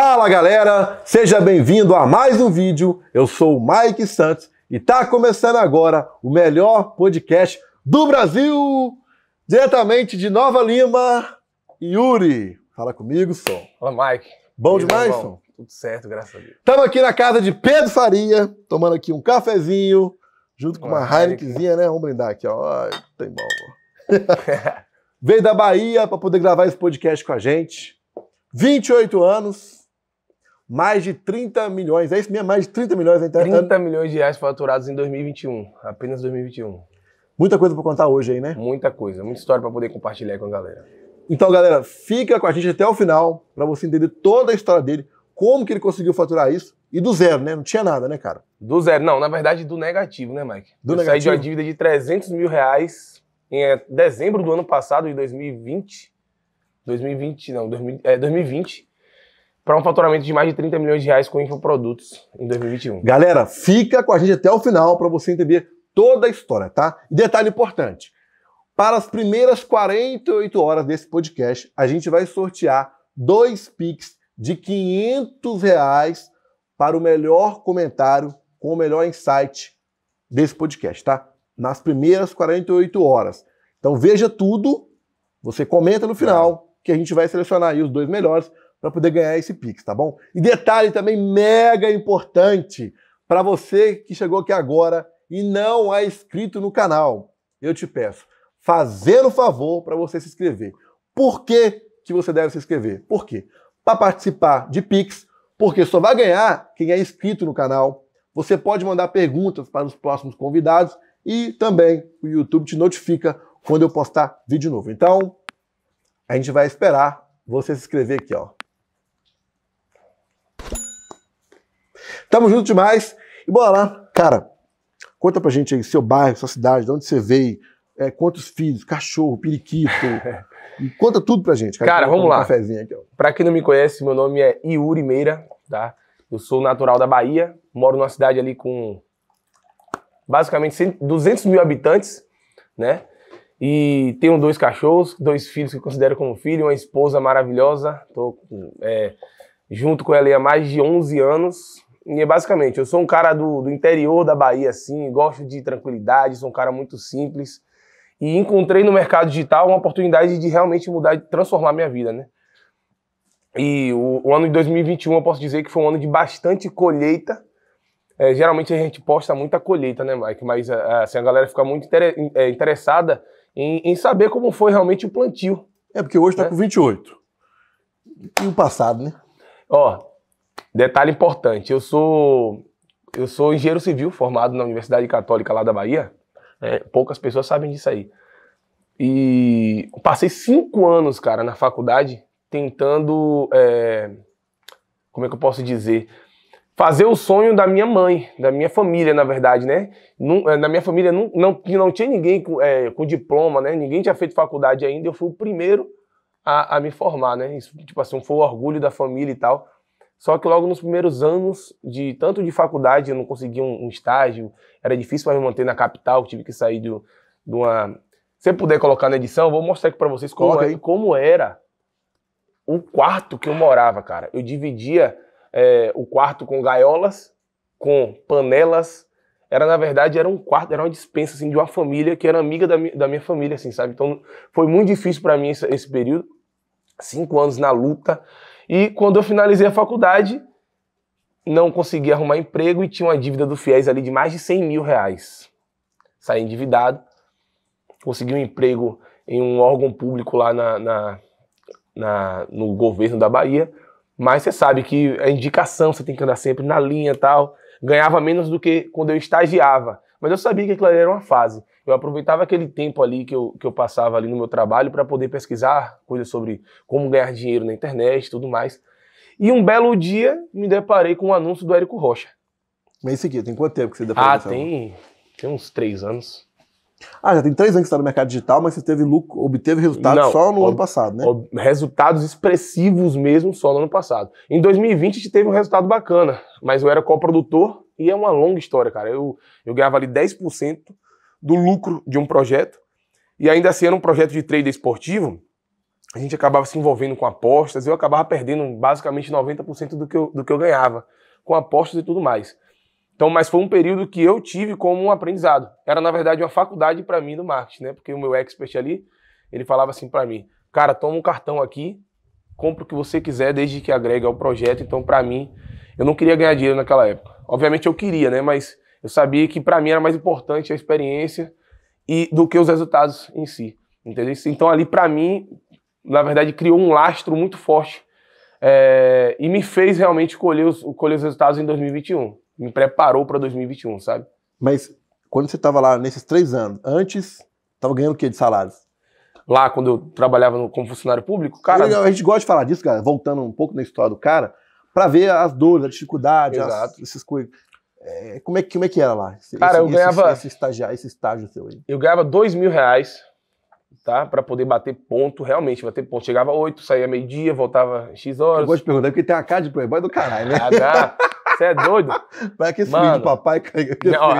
Fala galera, seja bem-vindo a mais um vídeo. Eu sou o Mike Santos e tá começando agora o melhor podcast do Brasil, diretamente de Nova Lima. Yuri, fala comigo, som. Fala Mike. Bom demais, som? Tudo certo, graças a Deus. Estamos aqui na casa de Pedro Faria, tomando aqui um cafezinho, junto com uma, uma Heinekenzinha, né? Vamos brindar aqui, ó. Ai, tem bom. Veio da Bahia para poder gravar esse podcast com a gente. 28 anos, mais de 30 milhões. É isso mesmo, mais de 30 milhões. Então, 30 é- milhões de reais faturados em 2021, apenas 2021. Muita coisa para contar hoje aí, né? Muita coisa, muita história para poder compartilhar com a galera. Então, galera, fica com a gente até o final para você entender toda a história dele, como que ele conseguiu faturar isso e do zero, né? Não tinha nada, né, cara? Do zero, não, na verdade do negativo, né, Mike? Do Eu negativo. Saí de uma dívida de 300 mil reais em eh, dezembro do ano passado, de 2020. 2020, não, 2020 para um faturamento de mais de 30 milhões de reais com infoprodutos em 2021. Galera, fica com a gente até o final para você entender toda a história, tá? detalhe importante: para as primeiras 48 horas desse podcast, a gente vai sortear dois Pix de 500 reais para o melhor comentário com o melhor insight desse podcast, tá? Nas primeiras 48 horas. Então veja tudo, você comenta no final, que a gente vai selecionar aí os dois melhores para poder ganhar esse Pix, tá bom? E detalhe também mega importante para você que chegou aqui agora e não é inscrito no canal. Eu te peço, fazer o favor para você se inscrever. Por que, que você deve se inscrever? Por quê? Para participar de Pix, porque só vai ganhar quem é inscrito no canal. Você pode mandar perguntas para os próximos convidados e também o YouTube te notifica quando eu postar vídeo novo. Então, a gente vai esperar você se inscrever aqui, ó. Tamo junto demais e bora lá. Cara, conta pra gente aí, seu bairro, sua cidade, de onde você veio, é, quantos filhos, cachorro, periquito. conta tudo pra gente. Cara, cara vamos lá. Um aqui, pra quem não me conhece, meu nome é Yuri Meira, tá? Eu sou natural da Bahia, moro numa cidade ali com basicamente 200 mil habitantes, né? E tenho dois cachorros, dois filhos que eu considero como filho, uma esposa maravilhosa. Tô é, junto com ela há mais de 11 anos, e é basicamente, eu sou um cara do, do interior da Bahia, assim, gosto de tranquilidade, sou um cara muito simples. E encontrei no mercado digital uma oportunidade de realmente mudar, de transformar minha vida, né? E o, o ano de 2021 eu posso dizer que foi um ano de bastante colheita. É, geralmente a gente posta muita colheita, né, Mike? Mas é, é, assim, a galera fica muito inter, é, interessada em, em, saber como foi realmente o plantio. É porque hoje está né? com 28. E o passado, né? Ó, Detalhe importante, eu sou eu sou engenheiro civil formado na Universidade Católica lá da Bahia. É, poucas pessoas sabem disso aí. E passei cinco anos, cara, na faculdade tentando, é, como é que eu posso dizer, fazer o sonho da minha mãe, da minha família, na verdade, né? É, na minha família não, não, não tinha ninguém com, é, com diploma, né? Ninguém tinha feito faculdade ainda. Eu fui o primeiro a, a me formar, né? Isso, tipo assim, foi o orgulho da família e tal. Só que logo nos primeiros anos, de tanto de faculdade, eu não consegui um, um estágio, era difícil para me manter na capital, tive que sair de, de uma. Se puder colocar na edição, vou mostrar aqui para vocês como, é, como era o quarto que eu morava, cara. Eu dividia é, o quarto com gaiolas, com panelas. Era, na verdade, era um quarto, era uma dispensa, assim, de uma família que era amiga da, mi da minha família, assim, sabe? Então, foi muito difícil para mim esse, esse período. Cinco anos na luta. E quando eu finalizei a faculdade, não consegui arrumar emprego e tinha uma dívida do FIES ali de mais de 100 mil reais. Saí endividado, consegui um emprego em um órgão público lá na, na, na no governo da Bahia, mas você sabe que a indicação você tem que andar sempre na linha e tal. Ganhava menos do que quando eu estagiava, mas eu sabia que aquilo ali era uma fase eu aproveitava aquele tempo ali que eu, que eu passava ali no meu trabalho para poder pesquisar coisas sobre como ganhar dinheiro na internet e tudo mais. E um belo dia me deparei com um anúncio do Érico Rocha. Mas esse aqui, tem quanto tempo que você deparou? Ah, tem, tem uns três anos. Ah, já tem três anos que está no mercado digital, mas você teve lucro, obteve resultados Não, só no ob, ano passado, né? Ob, resultados expressivos mesmo só no ano passado. Em 2020 a gente teve um resultado bacana, mas eu era coprodutor e é uma longa história, cara. Eu, eu ganhava ali 10% do lucro de um projeto. E ainda assim era um projeto de trader esportivo, a gente acabava se envolvendo com apostas, eu acabava perdendo basicamente 90% do que, eu, do que eu ganhava, com apostas e tudo mais. Então, mas foi um período que eu tive como um aprendizado. Era, na verdade, uma faculdade para mim do marketing, né? Porque o meu expert ali, ele falava assim para mim, cara, toma um cartão aqui, compra o que você quiser, desde que agregue ao projeto. Então, para mim, eu não queria ganhar dinheiro naquela época. Obviamente eu queria, né? Mas eu sabia que para mim era mais importante a experiência e do que os resultados em si, entendeu? Então ali para mim, na verdade, criou um lastro muito forte é, e me fez realmente colher os, colher os resultados em 2021. Me preparou para 2021, sabe? Mas quando você estava lá nesses três anos, antes estava ganhando o que de salários? Lá quando eu trabalhava no, como funcionário público, cara. a gente gosta de falar disso, cara. Voltando um pouco na história do cara, para ver as dores, a dificuldade, as, essas coisas. É, como, é, como é que era lá? Esse, Cara, eu ganhava. Esse, estagiário, esse estágio seu aí. Eu ganhava dois mil reais, tá? Pra poder bater ponto, realmente, bater ponto. Chegava oito, saía meio-dia, voltava X horas. Eu vou te perguntar, é porque tem uma cara de playboy do caralho, né? Ah, Você é doido? Vai que esse filho de papai caiu.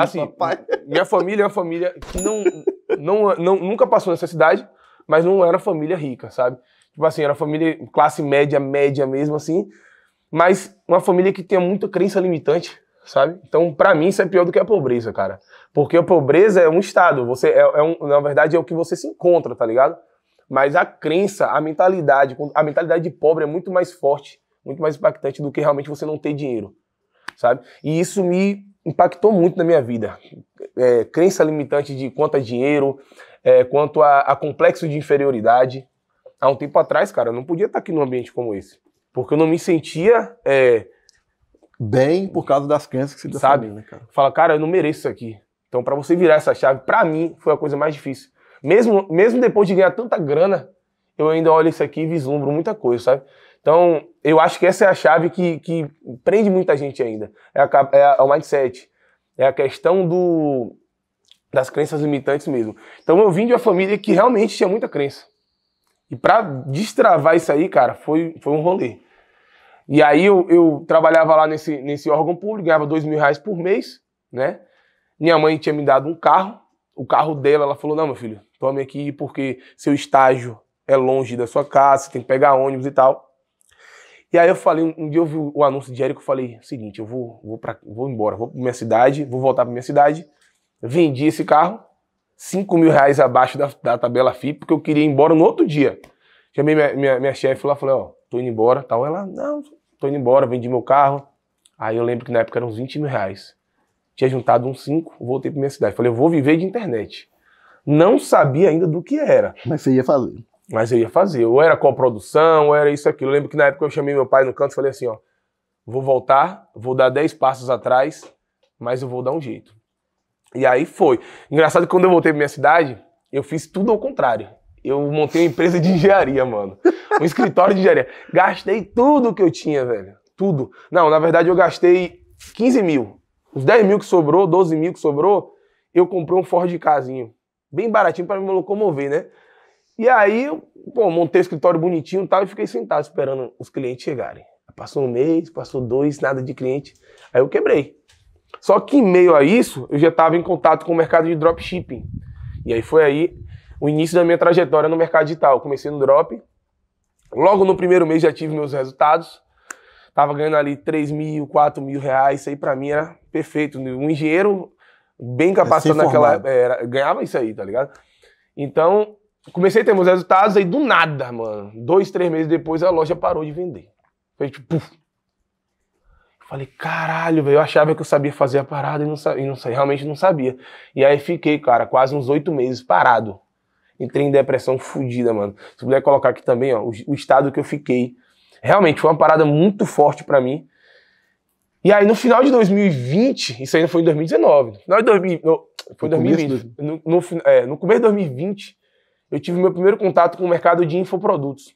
Assim, papai. minha família é uma família que não, não, não, nunca passou necessidade, mas não era família rica, sabe? Tipo assim, era família classe média, média mesmo assim, mas uma família que tinha muita crença limitante, sabe? Então, para mim, isso é pior do que a pobreza, cara. Porque a pobreza é um estado, você é, é um, na verdade é o que você se encontra, tá ligado? Mas a crença, a mentalidade, a mentalidade de pobre é muito mais forte, muito mais impactante do que realmente você não ter dinheiro, sabe? E isso me impactou muito na minha vida. É, crença limitante de quanto a é dinheiro, é, quanto a, a complexo de inferioridade. Há um tempo atrás, cara, eu não podia estar aqui num ambiente como esse, porque eu não me sentia é, bem por causa das crenças que se dá sabe família, cara. fala cara eu não mereço isso aqui então para você virar essa chave para mim foi a coisa mais difícil mesmo mesmo depois de ganhar tanta grana eu ainda olho isso aqui e vislumbro muita coisa sabe então eu acho que essa é a chave que, que prende muita gente ainda é, a, é, a, é o mindset é a questão do das crenças limitantes mesmo então eu vim de uma família que realmente tinha muita crença e para destravar isso aí cara foi foi um rolê e aí eu, eu trabalhava lá nesse, nesse órgão público, ganhava dois mil reais por mês, né? Minha mãe tinha me dado um carro, o carro dela, ela falou, não, meu filho, tome aqui porque seu estágio é longe da sua casa, você tem que pegar ônibus e tal. E aí eu falei, um dia eu vi o anúncio de Érico, eu falei, seguinte, eu vou, vou, pra, vou embora, vou pra minha cidade, vou voltar pra minha cidade. Vendi esse carro, cinco mil reais abaixo da, da tabela FIP, porque eu queria ir embora no outro dia. Chamei minha, minha, minha chefe lá, falei, ó, tô indo embora, tal. Ela, não, tô indo embora, vendi meu carro. Aí eu lembro que na época eram uns 20 mil reais. Tinha juntado uns 5, voltei pra minha cidade. Falei, eu vou viver de internet. Não sabia ainda do que era. Mas você ia fazer. Mas eu ia fazer. Ou era coprodução, ou era isso, aquilo. Eu lembro que na época eu chamei meu pai no canto e falei assim, ó. Vou voltar, vou dar 10 passos atrás, mas eu vou dar um jeito. E aí foi. Engraçado que quando eu voltei pra minha cidade, eu fiz tudo ao contrário eu montei uma empresa de engenharia, mano. Um escritório de engenharia. Gastei tudo que eu tinha, velho. Tudo. Não, na verdade eu gastei 15 mil. Os 10 mil que sobrou, 12 mil que sobrou, eu comprei um Ford Casinho. Bem baratinho para me locomover, né? E aí, eu, pô, montei o escritório bonitinho e tal, e fiquei sentado esperando os clientes chegarem. Passou um mês, passou dois, nada de cliente. Aí eu quebrei. Só que em meio a isso, eu já estava em contato com o mercado de dropshipping. E aí foi aí o início da minha trajetória no mercado digital. Comecei no drop, logo no primeiro mês já tive meus resultados. Tava ganhando ali 3 mil, 4 mil reais, isso aí para mim era perfeito. Um engenheiro bem é capacitado é naquela era, ganhava isso aí, tá ligado? Então, comecei a ter meus resultados, aí do nada, mano, dois, três meses depois a loja parou de vender. Foi tipo, puf. Falei, caralho, velho, eu achava que eu sabia fazer a parada e não, e não realmente não sabia. E aí fiquei, cara, quase uns oito meses parado entrei em depressão fodida, mano. Se puder colocar aqui também, ó, o, o estado que eu fiquei. Realmente foi uma parada muito forte para mim. E aí, no final de 2020, isso ainda foi em 2019, no final de foi 2020, no, no, é, no, começo de 2020, eu tive meu primeiro contato com o mercado de infoprodutos.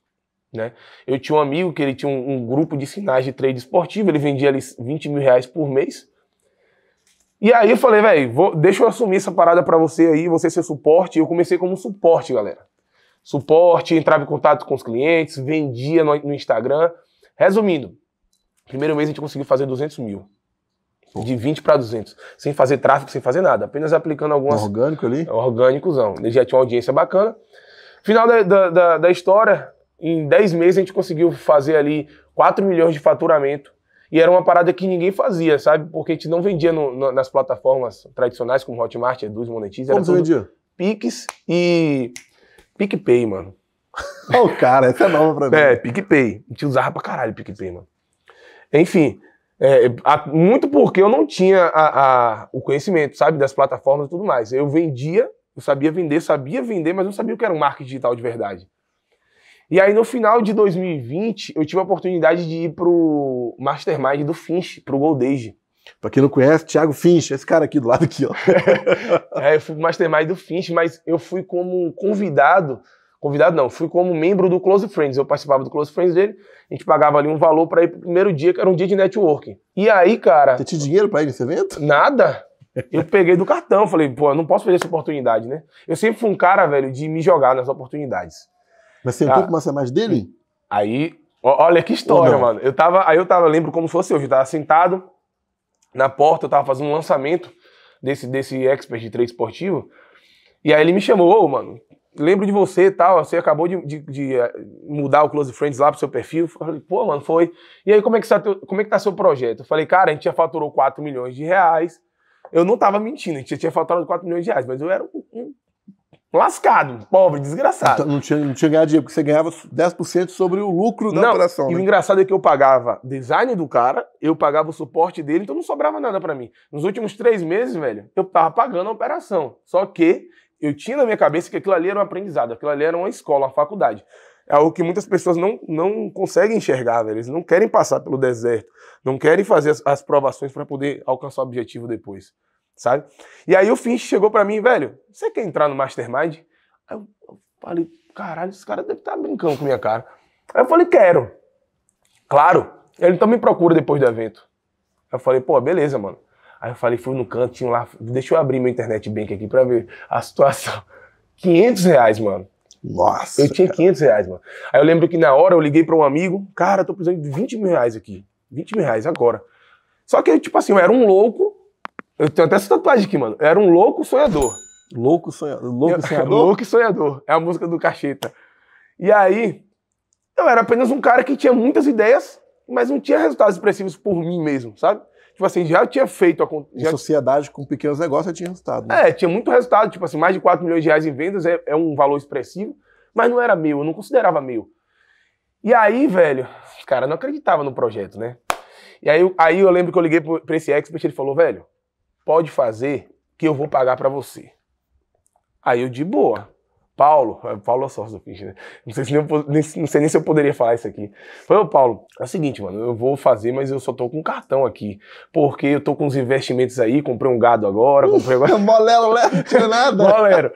Né? Eu tinha um amigo que ele tinha um, um grupo de sinais de trade esportivo, ele vendia ali 20 mil reais por mês, e aí eu falei, velho, deixa eu assumir essa parada para você aí, você ser suporte. Eu comecei como suporte, galera. Suporte, entrava em contato com os clientes, vendia no, no Instagram. Resumindo, primeiro mês a gente conseguiu fazer 200 mil. De 20 para 200. Sem fazer tráfego, sem fazer nada. Apenas aplicando algumas... Orgânico ali? Orgânicozão. Ele já tinha uma audiência bacana. Final da, da, da, da história, em 10 meses a gente conseguiu fazer ali 4 milhões de faturamento e era uma parada que ninguém fazia, sabe? Porque a gente não vendia no, no, nas plataformas tradicionais como Hotmart, Eduz, Monetize. Como você vendia? Pix e PicPay, mano. Ô, oh, cara, essa é nova pra mim. É, PicPay. A gente usava pra caralho PicPay, mano. Enfim, é, a, muito porque eu não tinha a, a, o conhecimento, sabe, das plataformas e tudo mais. Eu vendia, eu sabia vender, sabia vender, mas não sabia o que era um marketing digital de verdade. E aí, no final de 2020, eu tive a oportunidade de ir pro Mastermind do Finch, pro Age. Pra quem não conhece, Thiago Finch, esse cara aqui do lado aqui, ó. é, eu fui pro Mastermind do Finch, mas eu fui como convidado convidado não, fui como membro do Close Friends, eu participava do Close Friends dele, a gente pagava ali um valor para ir pro primeiro dia, que era um dia de networking. E aí, cara... Você tinha dinheiro para ir nesse evento? Nada. Eu peguei do cartão, falei, pô, eu não posso perder essa oportunidade, né? Eu sempre fui um cara, velho, de me jogar nas oportunidades. Mas você entrou ah, com massa mais dele? Aí, olha que história, mano. Eu tava, aí eu tava, lembro como se fosse hoje, eu tava sentado na porta, eu tava fazendo um lançamento desse, desse expert de trade esportivo. E aí ele me chamou, mano, lembro de você e tal, você acabou de, de, de, eh, mudar o Close Friends lá pro seu perfil. Falei, pô, mano, foi. E aí, como é que tá, como é que tá seu projeto? Eu falei, cara, a gente já faturou 4 milhões de reais. Eu não tava mentindo, a gente já tinha faturado 4 milhões de reais, mas eu era um, um lascado, pobre, desgraçado. Então, não tinha, não tinha ganhado dinheiro, porque você ganhava 10% sobre o lucro da não, operação. E né? o engraçado é que eu pagava design do cara, eu pagava o suporte dele, então não sobrava nada para mim. Nos últimos três meses, velho, eu tava pagando a operação. Só que eu tinha na minha cabeça que aquilo ali era um aprendizado, aquilo ali era uma escola, uma faculdade. É algo que muitas pessoas não, não conseguem enxergar, velho. Eles não querem passar pelo deserto, não querem fazer as, as provações para poder alcançar o objetivo depois sabe? E aí o Finch chegou para mim, velho, você quer entrar no Mastermind? Aí eu falei, caralho, esse cara deve estar tá brincando com minha cara. Aí eu falei, quero. Claro. Ele então procura depois do evento. Aí eu falei, pô, beleza, mano. Aí eu falei, fui no cantinho lá, deixa eu abrir meu internet bank aqui pra ver a situação. 500 reais, mano. Nossa. Eu tinha cara. 500 reais, mano. Aí eu lembro que na hora eu liguei para um amigo, cara, tô precisando de 20 mil reais aqui. 20 mil reais agora. Só que, tipo assim, eu era um louco eu tenho até essa tatuagem aqui, mano. Eu era um louco sonhador. Louco sonhador. Louco eu, sonhador? louco sonhador. É a música do Cacheta. E aí, eu era apenas um cara que tinha muitas ideias, mas não tinha resultados expressivos por mim mesmo, sabe? Tipo assim, já tinha feito... A, já... Em sociedade, com pequenos negócios, já tinha resultado. Né? É, tinha muito resultado. Tipo assim, mais de 4 milhões de reais em vendas é, é um valor expressivo, mas não era meu, eu não considerava meu. E aí, velho, cara, não acreditava no projeto, né? E aí, aí eu lembro que eu liguei pra esse expert, ele falou, velho, pode fazer que eu vou pagar para você. Aí eu de boa. Paulo, é, Paulo é sócio do Fish, né? Não sei, se eu, não sei nem se eu poderia falar isso aqui. Falei, ô Paulo, é o seguinte, mano, eu vou fazer, mas eu só tô com cartão aqui. Porque eu tô com os investimentos aí, comprei um gado agora, comprei agora. Bolero, né? não tinha nada. Bolero.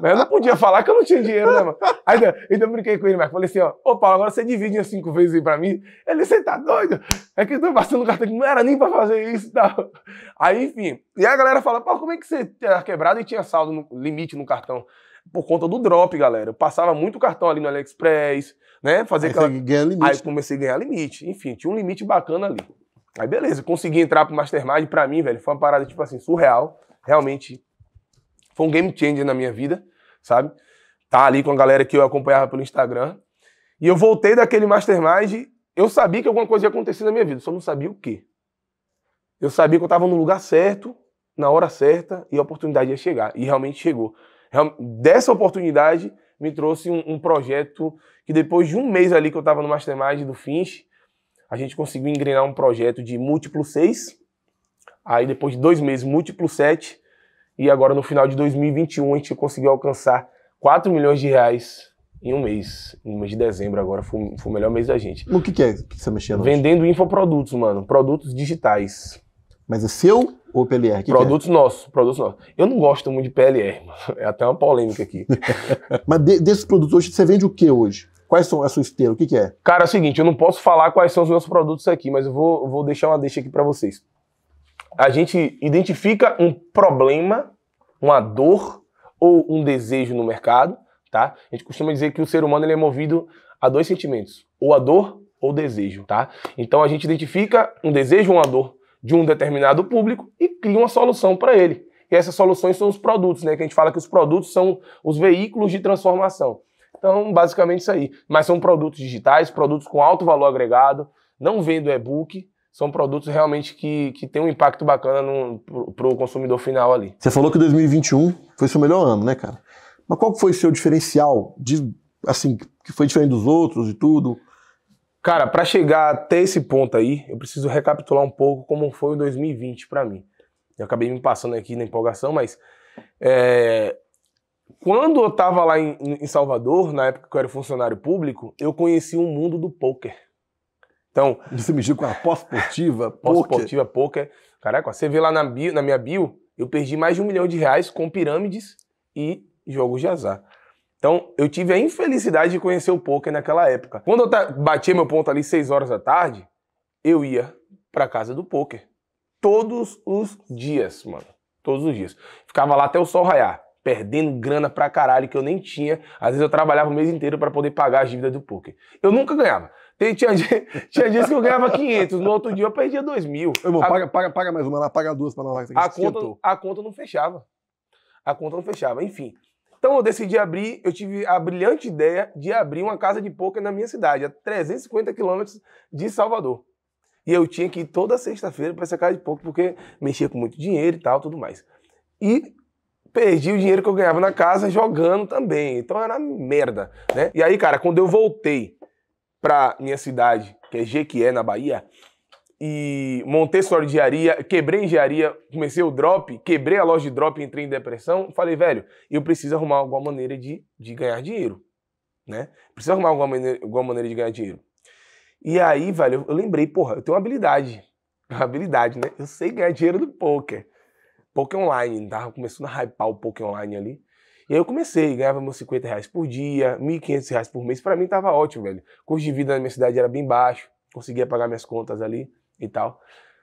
Mas eu não podia falar que eu não tinha dinheiro, né, mano? Aí então, então eu brinquei com ele, mas falei assim, ó, ô Paulo, agora você divide em cinco vezes aí pra mim. Ele, você tá doido? É que eu tô passando cartão que não era nem pra fazer isso e tá? tal. Aí, enfim. E a galera fala, Paulo, como é que você era quebrado e tinha saldo no limite no cartão? por conta do drop, galera. Eu passava muito cartão ali no AliExpress, né? Fazer aí, limite. aí comecei a ganhar limite. Enfim, tinha um limite bacana ali. Aí beleza, consegui entrar pro Mastermind, pra mim, velho, foi uma parada, tipo assim, surreal. Realmente, foi um game changer na minha vida, sabe? Tá ali com a galera que eu acompanhava pelo Instagram. E eu voltei daquele Mastermind, eu sabia que alguma coisa ia acontecer na minha vida, só não sabia o quê. Eu sabia que eu tava no lugar certo, na hora certa, e a oportunidade ia chegar. E realmente chegou dessa oportunidade me trouxe um, um, projeto que depois de um mês ali que eu estava no Mastermind do Finch, a gente conseguiu engrenar um projeto de múltiplo 6, aí depois de dois meses múltiplo 7, e agora no final de 2021 a gente conseguiu alcançar 4 milhões de reais em um mês, no mês de dezembro agora, foi, foi o melhor mês da gente. O que, que é que você mexendo? Vendendo infoprodutos, mano, produtos digitais. Mas é seu ou PLR? Que produtos que é? nossos, produtos nossos. Eu não gosto muito de PLR, é até uma polêmica aqui. Mas de, desses produtos hoje, você vende o que hoje? Quais são a é sua esteira? O que, que, é? Cara, é o seguinte, eu não posso falar quais são os meus produtos aqui, mas eu vou, vou deixar uma deixa aqui para vocês. A gente identifica um problema, uma dor ou um desejo no mercado, tá? A gente costuma dizer que o ser humano ele é movido a dois sentimentos, ou a dor ou desejo, tá? Então a gente identifica um desejo ou uma dor de um determinado público e cria uma solução para ele. E essas soluções são os produtos, né? Que a gente fala que os produtos são os veículos de transformação. Então, basicamente isso aí. Mas são produtos digitais, produtos com alto valor agregado, não vendo e-book, são produtos realmente que, que têm um impacto bacana para o consumidor final ali. Você falou que 2021 foi seu melhor ano, né, cara? Mas qual foi o seu diferencial de, assim, que foi diferente dos outros e tudo? Cara, para chegar até esse ponto aí, eu preciso recapitular um pouco como foi o 2020 para mim. Eu acabei me passando aqui na empolgação, mas é, quando eu estava lá em, em, Salvador, na época que eu era funcionário público, eu conheci o um mundo do poker. Então, você me com a pós-esportiva, pós-esportiva, poker. Caraca, você vê lá na, bio, na minha bio, eu perdi mais de um milhão de reais com pirâmides e jogos de azar. Então, eu tive a infelicidade de conhecer o poker naquela época. Quando eu batia meu ponto ali 6 horas da tarde, eu ia pra casa do poker. Todos os dias, mano. Todos os dias. Ficava lá até o sol raiar, perdendo grana pra caralho que eu nem tinha. Às vezes eu trabalhava o mês inteiro para poder pagar as dívidas do poker. Eu nunca ganhava. tinha, tinha dias que eu ganhava 500, no outro dia eu perdia 2 mil. irmão, a, paga, paga, paga mais uma lá, paga duas pra não A conta, a conta não fechava. A conta não fechava. Enfim, então eu decidi abrir, eu tive a brilhante ideia de abrir uma casa de poker na minha cidade, a 350 quilômetros de Salvador. E eu tinha que ir toda sexta-feira para essa casa de poker, porque mexia com muito dinheiro e tal, tudo mais. E perdi o dinheiro que eu ganhava na casa jogando também. Então era merda, né? E aí, cara, quando eu voltei pra minha cidade, que é Jequié, na Bahia, e montei escritório engenharia, quebrei engenharia, comecei o drop, quebrei a loja de drop, entrei em depressão. Falei, velho, eu preciso arrumar alguma maneira de, de ganhar dinheiro, né? Preciso arrumar alguma maneira, alguma maneira de ganhar dinheiro. E aí, velho, eu lembrei, porra, eu tenho uma habilidade. Uma habilidade, né? Eu sei ganhar dinheiro do poker. Poker online, tava tá? começando a hypar o poker online ali. E aí eu comecei, ganhava meus 50 reais por dia, 1.500 reais por mês. para mim tava ótimo, velho. O custo de vida na minha cidade era bem baixo, conseguia pagar minhas contas ali e tal.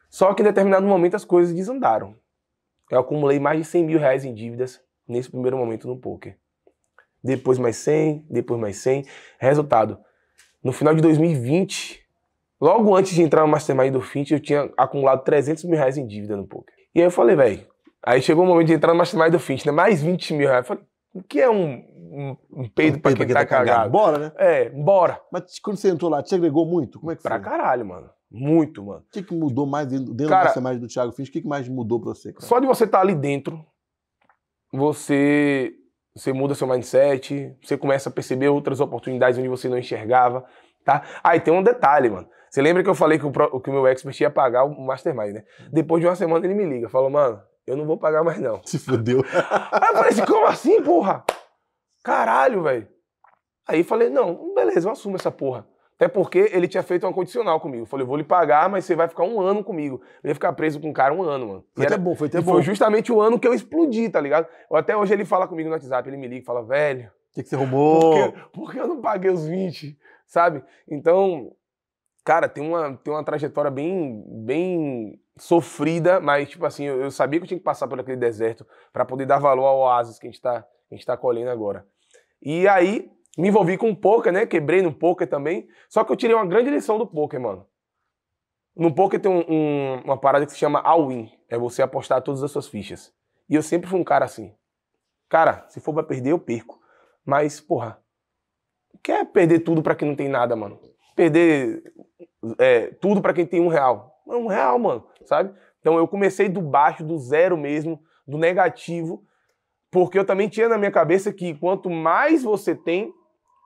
Só que em determinado momento as coisas desandaram. Eu acumulei mais de 100 mil reais em dívidas nesse primeiro momento no poker. Depois mais 100, depois mais 100. Resultado, no final de 2020, logo antes de entrar no Mastermind do Fint, eu tinha acumulado 300 mil reais em dívida no poker. E aí eu falei, velho, aí chegou o momento de entrar no Mastermind do Fint, né? Mais 20 mil reais. Eu falei, o que é um, um, um peido um pra quem, tá, tá cagado? cagado? Bora, né? É, bora. Mas quando você entrou lá, te agregou muito? Como é que pra foi? Pra caralho, mano. Muito, mano. O que, que mudou mais dentro, dentro cara, dessa imagem do Thiago Fins? O que, que mais mudou pra você, cara? Só de você estar tá ali dentro, você, você muda seu mindset, você começa a perceber outras oportunidades onde você não enxergava, tá? Aí ah, tem um detalhe, mano. Você lembra que eu falei que o, que o meu expert ia pagar o Mastermind, né? Depois de uma semana ele me liga, falou, mano, eu não vou pagar mais não. Se fodeu Aí eu falei assim, como assim, porra? Caralho, velho. Aí falei, não, beleza, eu assumo essa porra. Até porque ele tinha feito uma condicional comigo. Eu falei, eu vou lhe pagar, mas você vai ficar um ano comigo. Eu ia ficar preso com o cara um ano, mano. Foi e até era... bom, foi até e bom. Foi justamente o ano que eu explodi, tá ligado? Eu, até hoje ele fala comigo no WhatsApp, ele me liga e fala, velho. O que, que você roubou? Por que, por que eu não paguei os 20? Sabe? Então, cara, tem uma, tem uma trajetória bem, bem sofrida, mas, tipo assim, eu, eu sabia que eu tinha que passar por aquele deserto para poder dar valor ao oásis que a gente tá, a gente tá colhendo agora. E aí, me envolvi com o poker, né? Quebrei no poker também. Só que eu tirei uma grande lição do poker, mano. No poker tem um, um, uma parada que se chama all-in. É você apostar todas as suas fichas. E eu sempre fui um cara assim. Cara, se for pra perder, eu perco. Mas, porra, quer perder tudo para quem não tem nada, mano? Perder é, tudo para quem tem um real. É um real, mano, sabe? Então eu comecei do baixo, do zero mesmo, do negativo, porque eu também tinha na minha cabeça que quanto mais você tem,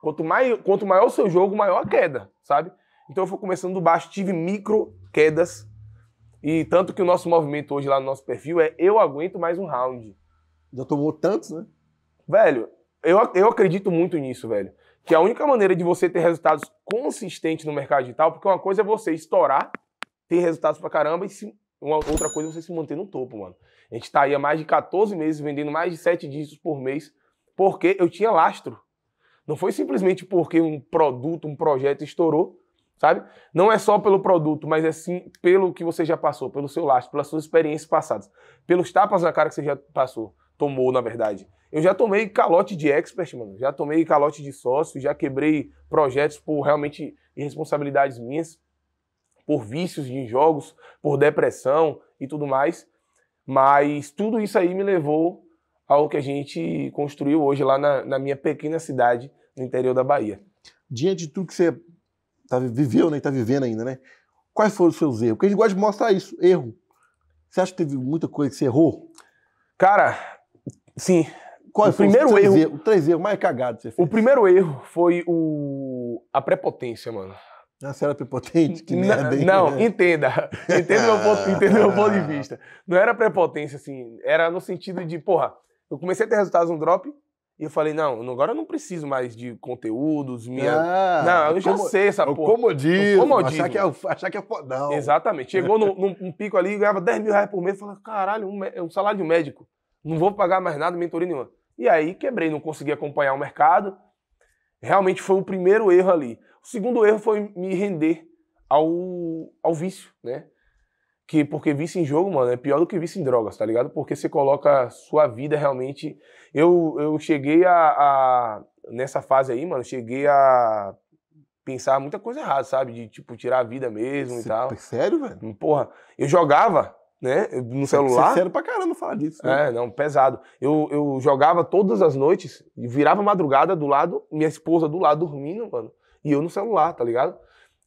Quanto, mais, quanto maior o seu jogo, maior a queda, sabe? Então eu fui começando do baixo, tive micro quedas. E tanto que o nosso movimento hoje lá no nosso perfil é eu aguento mais um round. Já tomou tantos, né? Velho, eu, eu acredito muito nisso, velho. Que a única maneira de você ter resultados consistentes no mercado digital, porque uma coisa é você estourar, ter resultados pra caramba, e se, uma outra coisa é você se manter no topo, mano. A gente tá aí há mais de 14 meses vendendo mais de 7 dígitos por mês, porque eu tinha lastro. Não foi simplesmente porque um produto, um projeto estourou, sabe? Não é só pelo produto, mas é sim pelo que você já passou, pelo seu lastro, pelas suas experiências passadas, pelos tapas na cara que você já passou, tomou, na verdade. Eu já tomei calote de expert, mano. Já tomei calote de sócio, já quebrei projetos por realmente irresponsabilidades minhas, por vícios de jogos, por depressão e tudo mais. Mas tudo isso aí me levou ao que a gente construiu hoje lá na, na minha pequena cidade, no interior da Bahia. Diante de tudo que você tá, viveu né, e está vivendo ainda, né? Quais foram os seus erros? Porque a gente gosta de mostrar isso, erro. Você acha que teve muita coisa que você errou? Cara, sim. Qual o primeiro erro, o três erros mais cagados você fez? O primeiro erro foi o a prepotência, mano. Ah, você era prepotente? Que merda, hein? Não, não entenda. Entenda meu, ponto, entenda meu ponto de vista. Não era prepotência, assim. Era no sentido de, porra, eu comecei a ter resultados no drop, e eu falei, não, agora eu não preciso mais de conteúdos, minha. Ah, não, eu já como, sei essa é o porra. Comodismo, o comodismo. Achar que é, achar que é fodão. Exatamente. Chegou num, num, pico ali, ganhava 10 mil reais por mês. Falei, caralho, um, é um salário de médico. Não vou pagar mais nada, mentoria nenhuma. E aí quebrei, não consegui acompanhar o mercado. Realmente foi o primeiro erro ali. O segundo erro foi me render ao, ao vício, né? que porque vício em jogo, mano, é pior do que vício em drogas, tá ligado? Porque você coloca sua vida realmente. Eu, eu cheguei a, a Nessa fase aí, mano, cheguei a pensar muita coisa errada, sabe? De, tipo, tirar a vida mesmo você, e tal. Tá, sério, velho? Hum, porra, eu jogava, né? No celular. É sério pra caramba falar disso. Né? É, não, pesado. Eu, eu jogava todas as noites, virava madrugada do lado, minha esposa do lado dormindo, mano. E eu no celular, tá ligado?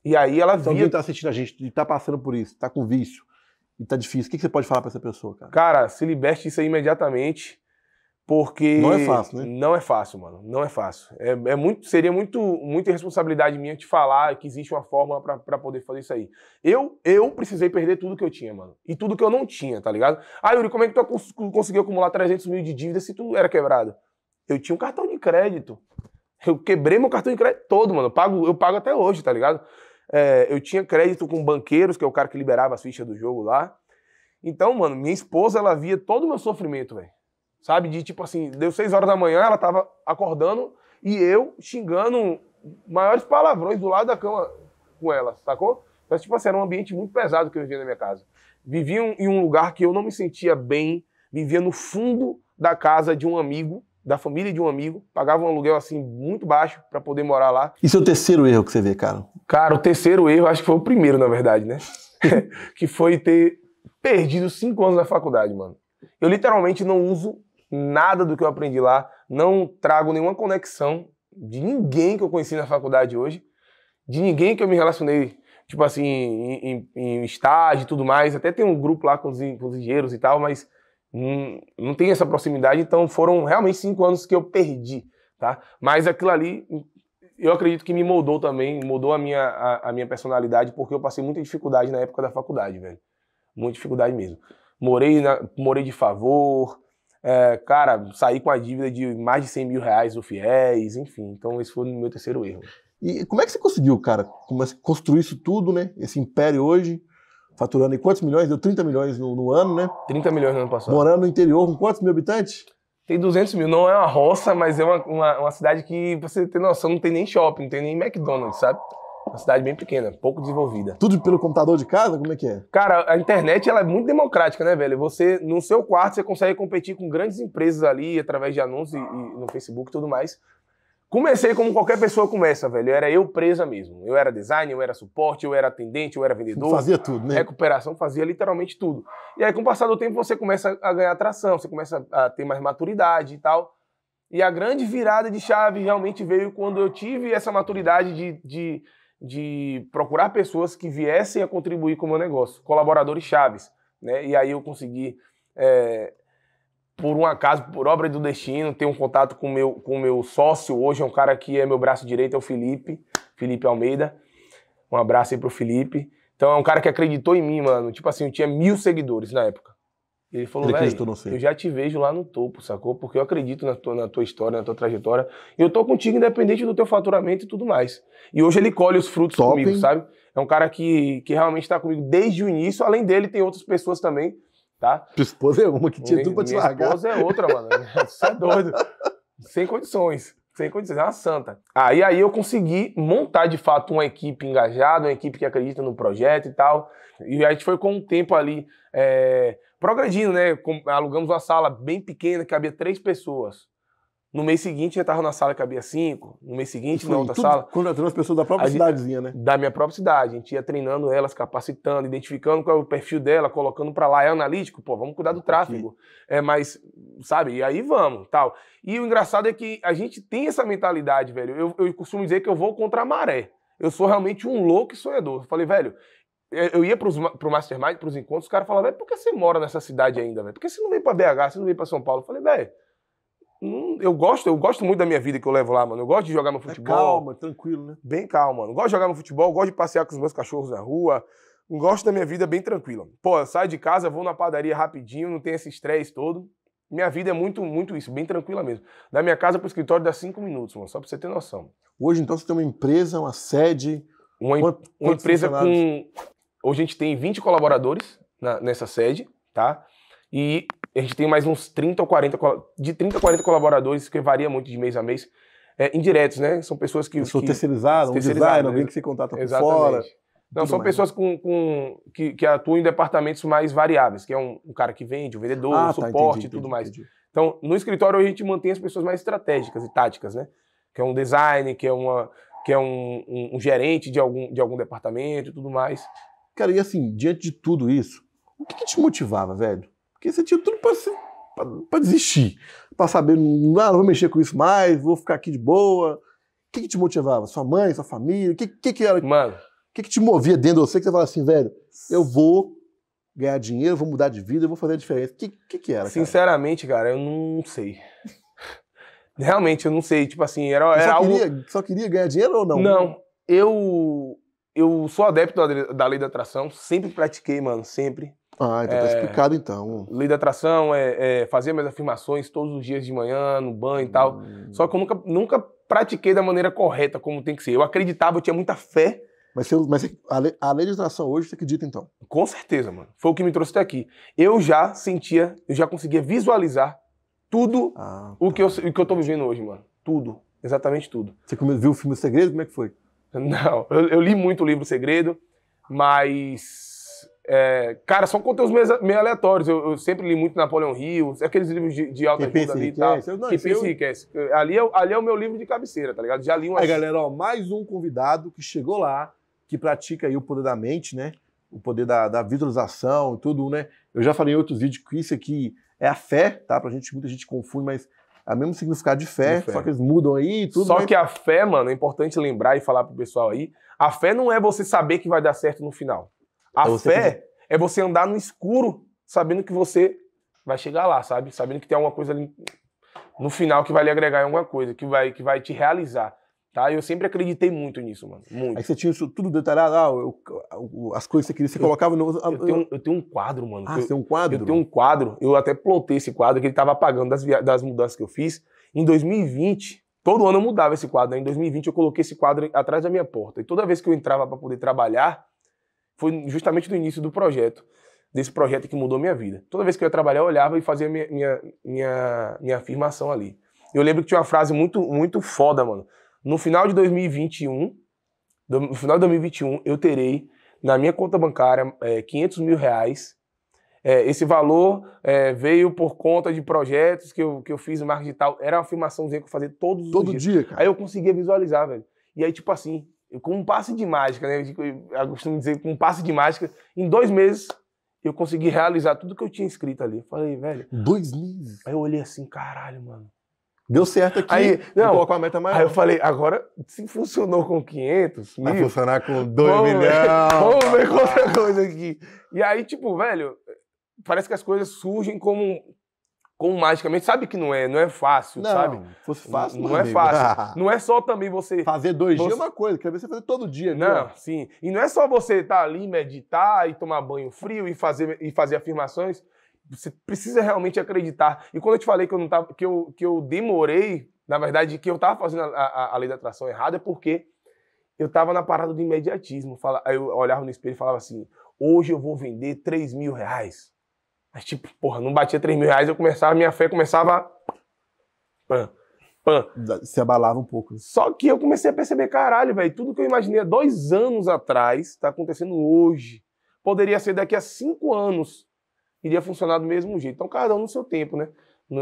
E aí ela Se então, via... alguém tá assistindo a gente tá passando por isso, tá com vício, e tá difícil, o que, que você pode falar para essa pessoa, cara? Cara, se liberte disso aí imediatamente, porque... Não é fácil, né? Não é fácil, mano, não é fácil. É, é muito, seria muito, muita irresponsabilidade minha te falar que existe uma fórmula para poder fazer isso aí. Eu, eu precisei perder tudo que eu tinha, mano, e tudo que eu não tinha, tá ligado? Ah, Yuri, como é que tu conseguiu acumular 300 mil de dívida se tu era quebrado? Eu tinha um cartão de crédito. Eu quebrei meu cartão de crédito todo, mano. Eu pago, eu pago até hoje, tá ligado? É, eu tinha crédito com banqueiros, que é o cara que liberava as fichas do jogo lá. Então, mano, minha esposa, ela via todo o meu sofrimento, velho. Sabe? De tipo assim, deu 6 horas da manhã, ela tava acordando e eu xingando maiores palavrões do lado da cama com ela, sacou? Mas, então, tipo assim, era um ambiente muito pesado que eu vivia na minha casa. Vivia em um lugar que eu não me sentia bem, vivia no fundo da casa de um amigo, da família de um amigo, pagava um aluguel assim muito baixo para poder morar lá. E seu terceiro erro que você vê, cara? Cara, o terceiro erro, acho que foi o primeiro, na verdade, né? que foi ter perdido cinco anos na faculdade, mano. Eu literalmente não uso nada do que eu aprendi lá, não trago nenhuma conexão de ninguém que eu conheci na faculdade hoje, de ninguém que eu me relacionei, tipo assim, em, em, em estágio e tudo mais. Até tem um grupo lá com os, com os engenheiros e tal, mas não tem essa proximidade, então foram realmente cinco anos que eu perdi, tá? Mas aquilo ali eu acredito que me moldou também, moldou a minha, a, a, minha personalidade, porque eu passei muita dificuldade na época da faculdade, velho. Muita dificuldade mesmo. Morei, na, morei de favor, é, cara, saí com a dívida de mais de 100 mil reais do fiéis, enfim. Então, esse foi o meu terceiro erro. E como é que você conseguiu, cara, construir isso tudo, né? Esse império hoje, faturando em quantos milhões? Deu 30 milhões no, no ano, né? 30 milhões no ano passado. Morando no interior com quantos mil habitantes? tem 200 mil. Não é uma roça, mas é uma, uma, uma cidade que, pra você ter noção, não tem nem shopping, não tem nem McDonald's, sabe? Uma cidade bem pequena, pouco desenvolvida. Tudo pelo computador de casa? Como é que é? Cara, a internet ela é muito democrática, né, velho? Você, no seu quarto, você consegue competir com grandes empresas ali, através de anúncios e, e no Facebook e tudo mais. Comecei como qualquer pessoa começa, velho. Eu era eu presa mesmo. Eu era design, eu era suporte, eu era atendente, eu era vendedor. Fazia tudo, né? Recuperação, fazia literalmente tudo. E aí, com o passar do tempo, você começa a ganhar atração, você começa a ter mais maturidade e tal. E a grande virada de chave realmente veio quando eu tive essa maturidade de, de, de procurar pessoas que viessem a contribuir com o meu negócio, colaboradores chaves. Né? E aí eu consegui é, por um acaso, por obra do destino, tenho um contato com meu, o com meu sócio hoje, é um cara que é meu braço direito, é o Felipe, Felipe Almeida. Um abraço aí pro Felipe. Então é um cara que acreditou em mim, mano. Tipo assim, eu tinha mil seguidores na época. Ele falou, velho, eu já te vejo lá no topo, sacou? Porque eu acredito na tua, na tua história, na tua trajetória. Eu tô contigo independente do teu faturamento e tudo mais. E hoje ele colhe os frutos Top, comigo, hein? sabe? É um cara que, que realmente tá comigo desde o início. Além dele, tem outras pessoas também tá? esposa é uma que tinha tudo pra te largar. Minha esposa é outra, mano. Você é doido. Sem condições. Sem condições, é uma santa. Aí aí eu consegui montar de fato uma equipe engajada, uma equipe que acredita no projeto e tal. E a gente foi com o um tempo ali é, progredindo, né? Alugamos uma sala bem pequena, que cabia três pessoas. No mês seguinte já estava na sala que cabia cinco. No mês seguinte, na outra tudo, sala. Contratando as pessoas da própria gente, cidadezinha, né? Da minha própria cidade. A gente ia treinando elas, capacitando, identificando qual é o perfil dela, colocando para lá. É analítico? Pô, vamos cuidar do tráfego. Aqui. É, mas, sabe? E aí vamos, tal. E o engraçado é que a gente tem essa mentalidade, velho. Eu, eu costumo dizer que eu vou contra a maré. Eu sou realmente um louco e sonhador. Eu falei, velho, é, eu ia pros, pro Mastermind, pros encontros, os caras falavam, velho, por que você mora nessa cidade ainda, velho? Por que você não veio pra BH, você não veio pra São Paulo? Eu falei, velho eu gosto, eu gosto muito da minha vida que eu levo lá, mano. Eu gosto de jogar meu é futebol. É calma, tranquilo, né? Bem calmo, mano. Eu gosto de jogar meu futebol, gosto de passear com os meus cachorros na rua. Gosto da minha vida bem tranquila. Pô, eu saio de casa, vou na padaria rapidinho, não tem esse estresse todo. Minha vida é muito, muito isso, bem tranquila mesmo. Da minha casa pro escritório dá cinco minutos, mano, só pra você ter noção. Hoje, então, você tem uma empresa, uma sede. Uma, uma empresa com. Hoje a gente tem 20 colaboradores na, nessa sede, tá? E a gente tem mais uns 30 ou 40, de 30 a 40 colaboradores, que varia muito de mês a mês, é, indiretos, né? São pessoas que... são terceirizados, um designer, né? alguém que se contata por Exatamente. fora. Não, são mais, pessoas né? com, com que, que, atuam em departamentos mais variáveis, que é um, um cara que vende, o um vendedor, ah, o suporte tá, entendi, e tudo entendi, mais. Entendi. Então, no escritório a gente mantém as pessoas mais estratégicas e táticas, né? Que é um design, que é, uma, que é um, um, um gerente de algum, de algum departamento e tudo mais. Cara, e assim, diante de tudo isso, o que, que te motivava, velho? Porque você tinha tudo para para desistir, para saber, ah, não vou mexer com isso mais, vou ficar aqui de boa. O que, que te motivava? Sua mãe, sua família? O que, que, que, era? Mano. O que, que te movia dentro de você que você falava assim, velho, eu vou ganhar dinheiro, vou mudar de vida, vou fazer a diferença? O que, que, que era? Sinceramente, cara, cara eu não sei. Realmente, eu não sei. Tipo assim, era, era algo. só queria ganhar dinheiro ou não? Não. Eu, eu sou adepto da lei da atração, sempre pratiquei, mano, sempre. Ah, então tá é, tá explicado então. Lei da atração é, é, fazer minhas afirmações todos os dias de manhã, no banho e tal. Hum. Só que eu nunca, nunca pratiquei da maneira correta, como tem que ser. Eu acreditava, eu tinha muita fé. Mas, mas a, lei, a legislação hoje você acredita então? Com certeza, mano. Foi o que me trouxe até aqui. Eu já sentia, eu já conseguia visualizar tudo ah, o, que tá. eu, o que eu tô vivendo hoje, mano. Tudo. Exatamente tudo. Você viu o filme O Segredo? Como é que foi? Não, eu, eu li muito o livro o Segredo, mas é, cara, são conteúdos meio, meio aleatórios. Eu, eu, sempre li muito Napoleão Hill, aqueles livros de, de alta que ajuda ali e é tal. Eu, não, que pensa é Ali é, ali é o meu livro de cabeceira, tá ligado? Já li um. Aí, galera, ó, mais um convidado que chegou lá, que pratica aí o poder da mente, né? O poder da, da visualização e tudo, né? Eu já falei em outros vídeos que isso aqui é a fé, tá? Pra gente, muita gente confunde, mas é o mesmo significado de fé, de fé, só que eles mudam aí e tudo. Só né? que a fé, mano, é importante lembrar e falar pro pessoal aí, a fé não é você saber que vai dar certo no final. A então fé você... é você andar no escuro, sabendo que você vai chegar lá, sabe? Sabendo que tem alguma coisa ali no final que vai lhe agregar alguma coisa, que vai, que vai te realizar. Tá? Eu sempre acreditei muito nisso, mano. Muito. Aí você tinha isso tudo detalhado, ah, eu, eu, as coisas que você colocava no. eu, tenho, eu tenho um quadro, mano. Ah, você tem um quadro? Eu tenho um quadro, eu até plotei esse quadro que ele tava apagando das, das mudanças que eu fiz. Em 2020, todo ano eu mudava esse quadro. Né? Em 2020 eu coloquei esse quadro atrás da minha porta. E toda vez que eu entrava para poder trabalhar, foi justamente no início do projeto, desse projeto que mudou minha vida. Toda vez que eu ia trabalhar, eu olhava e fazia minha, minha, minha, minha afirmação ali. Eu lembro que tinha uma frase muito, muito foda, mano. No final de 2021, no final de 2021, eu terei na minha conta bancária é, 500 mil reais. É, esse valor é, veio por conta de projetos que eu, que eu fiz no marketing digital. Era uma afirmaçãozinha que eu fazia todos Todo os dias. Todo dia, cara. Aí eu conseguia visualizar, velho. E aí, tipo assim, com um passe de mágica, né? Eu costumo dizer com um passe de mágica, em dois meses eu consegui realizar tudo que eu tinha escrito ali. Falei, velho. Dois meses? Aí eu olhei assim, caralho, mano. Deu certo aqui. Aí, não, colocou a meta maior. Aí eu falei, agora, se funcionou com 500 mil... Vai funcionar com 2 milhões. Vamos ver qualquer coisa aqui. E aí, tipo, velho, parece que as coisas surgem como como magicamente, sabe que não é, não é fácil, não, sabe? Fosse fácil, não, não é fácil. não é só também você fazer dois você... dias é uma coisa, quer ver você fazer todo dia, Não, viu? sim. E não é só você estar tá ali meditar e tomar banho frio e fazer e fazer afirmações. Você precisa realmente acreditar. E quando eu te falei que eu não tava, que eu, que eu demorei, na verdade, que eu tava fazendo a, a, a, lei da atração errada é porque eu tava na parada do imediatismo. Fala, eu olhava no espelho e falava assim: hoje eu vou vender 3 mil reais. Mas, tipo, porra, não batia 3 mil reais, eu começava, minha fé começava. Pã, pã. Se abalava um pouco. Só que eu comecei a perceber, caralho, velho, tudo que eu imaginei há dois anos atrás tá acontecendo hoje. Poderia ser daqui a cinco anos. Iria funcionar do mesmo jeito. Então, cada um no seu tempo, né?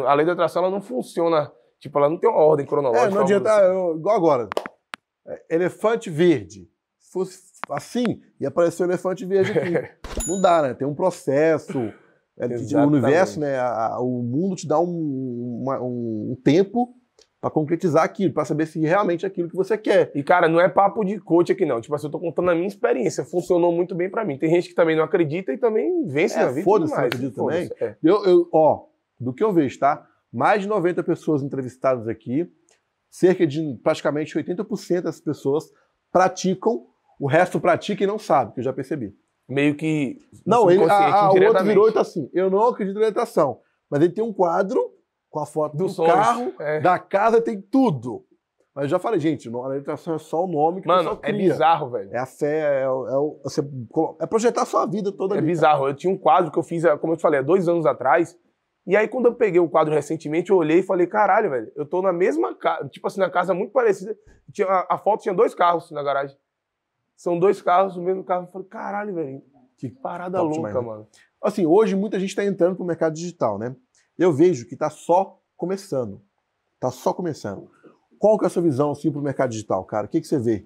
A lei da atração ela não funciona. Tipo, ela não tem uma ordem cronológica. É, não adianta. Assim. Eu, igual agora. É, elefante verde. Se fosse assim, ia aparecer o um elefante verde aqui. não dá, né? Tem um processo. É Exatamente. O universo, né? A, a, o mundo te dá um, uma, um, um tempo para concretizar aquilo, para saber se realmente é aquilo que você quer. E cara, não é papo de coach aqui não. Tipo assim, eu tô contando a minha experiência, funcionou muito bem para mim. Tem gente que também não acredita e também vence é, na vida foda-se, mais. Acredito foda também. É. Eu, eu, ó, do que eu vejo, tá? Mais de 90 pessoas entrevistadas aqui, cerca de praticamente 80% das pessoas praticam, o resto pratica e não sabe, que eu já percebi meio que. Não, ele, a, a outro virou e tá assim: eu não acredito na meditação. Mas ele tem um quadro com a foto do, do sonho, carro, é. da casa, tem tudo. Mas eu já falei, gente, a meditação é só o nome que Mano, cria. é bizarro, velho. É a fé, é, é, é, projetar a sua vida toda. É ali, bizarro. Cara. Eu tinha um quadro que eu fiz, como eu te falei, há dois anos atrás. E aí, quando eu peguei o quadro recentemente, eu olhei e falei, caralho, velho, eu tô na mesma casa, tipo assim, na casa muito parecida. Tinha, a, a foto tinha dois carros na garagem. São dois carros, o mesmo carro. Eu falei, caralho, velho, que parada Top louca, demais, né? mano. Assim, hoje muita gente está entrando pro mercado digital, né? Eu vejo que está só começando. Está só começando. Qual que é a sua visão, assim, pro mercado digital, cara? O que, que você vê?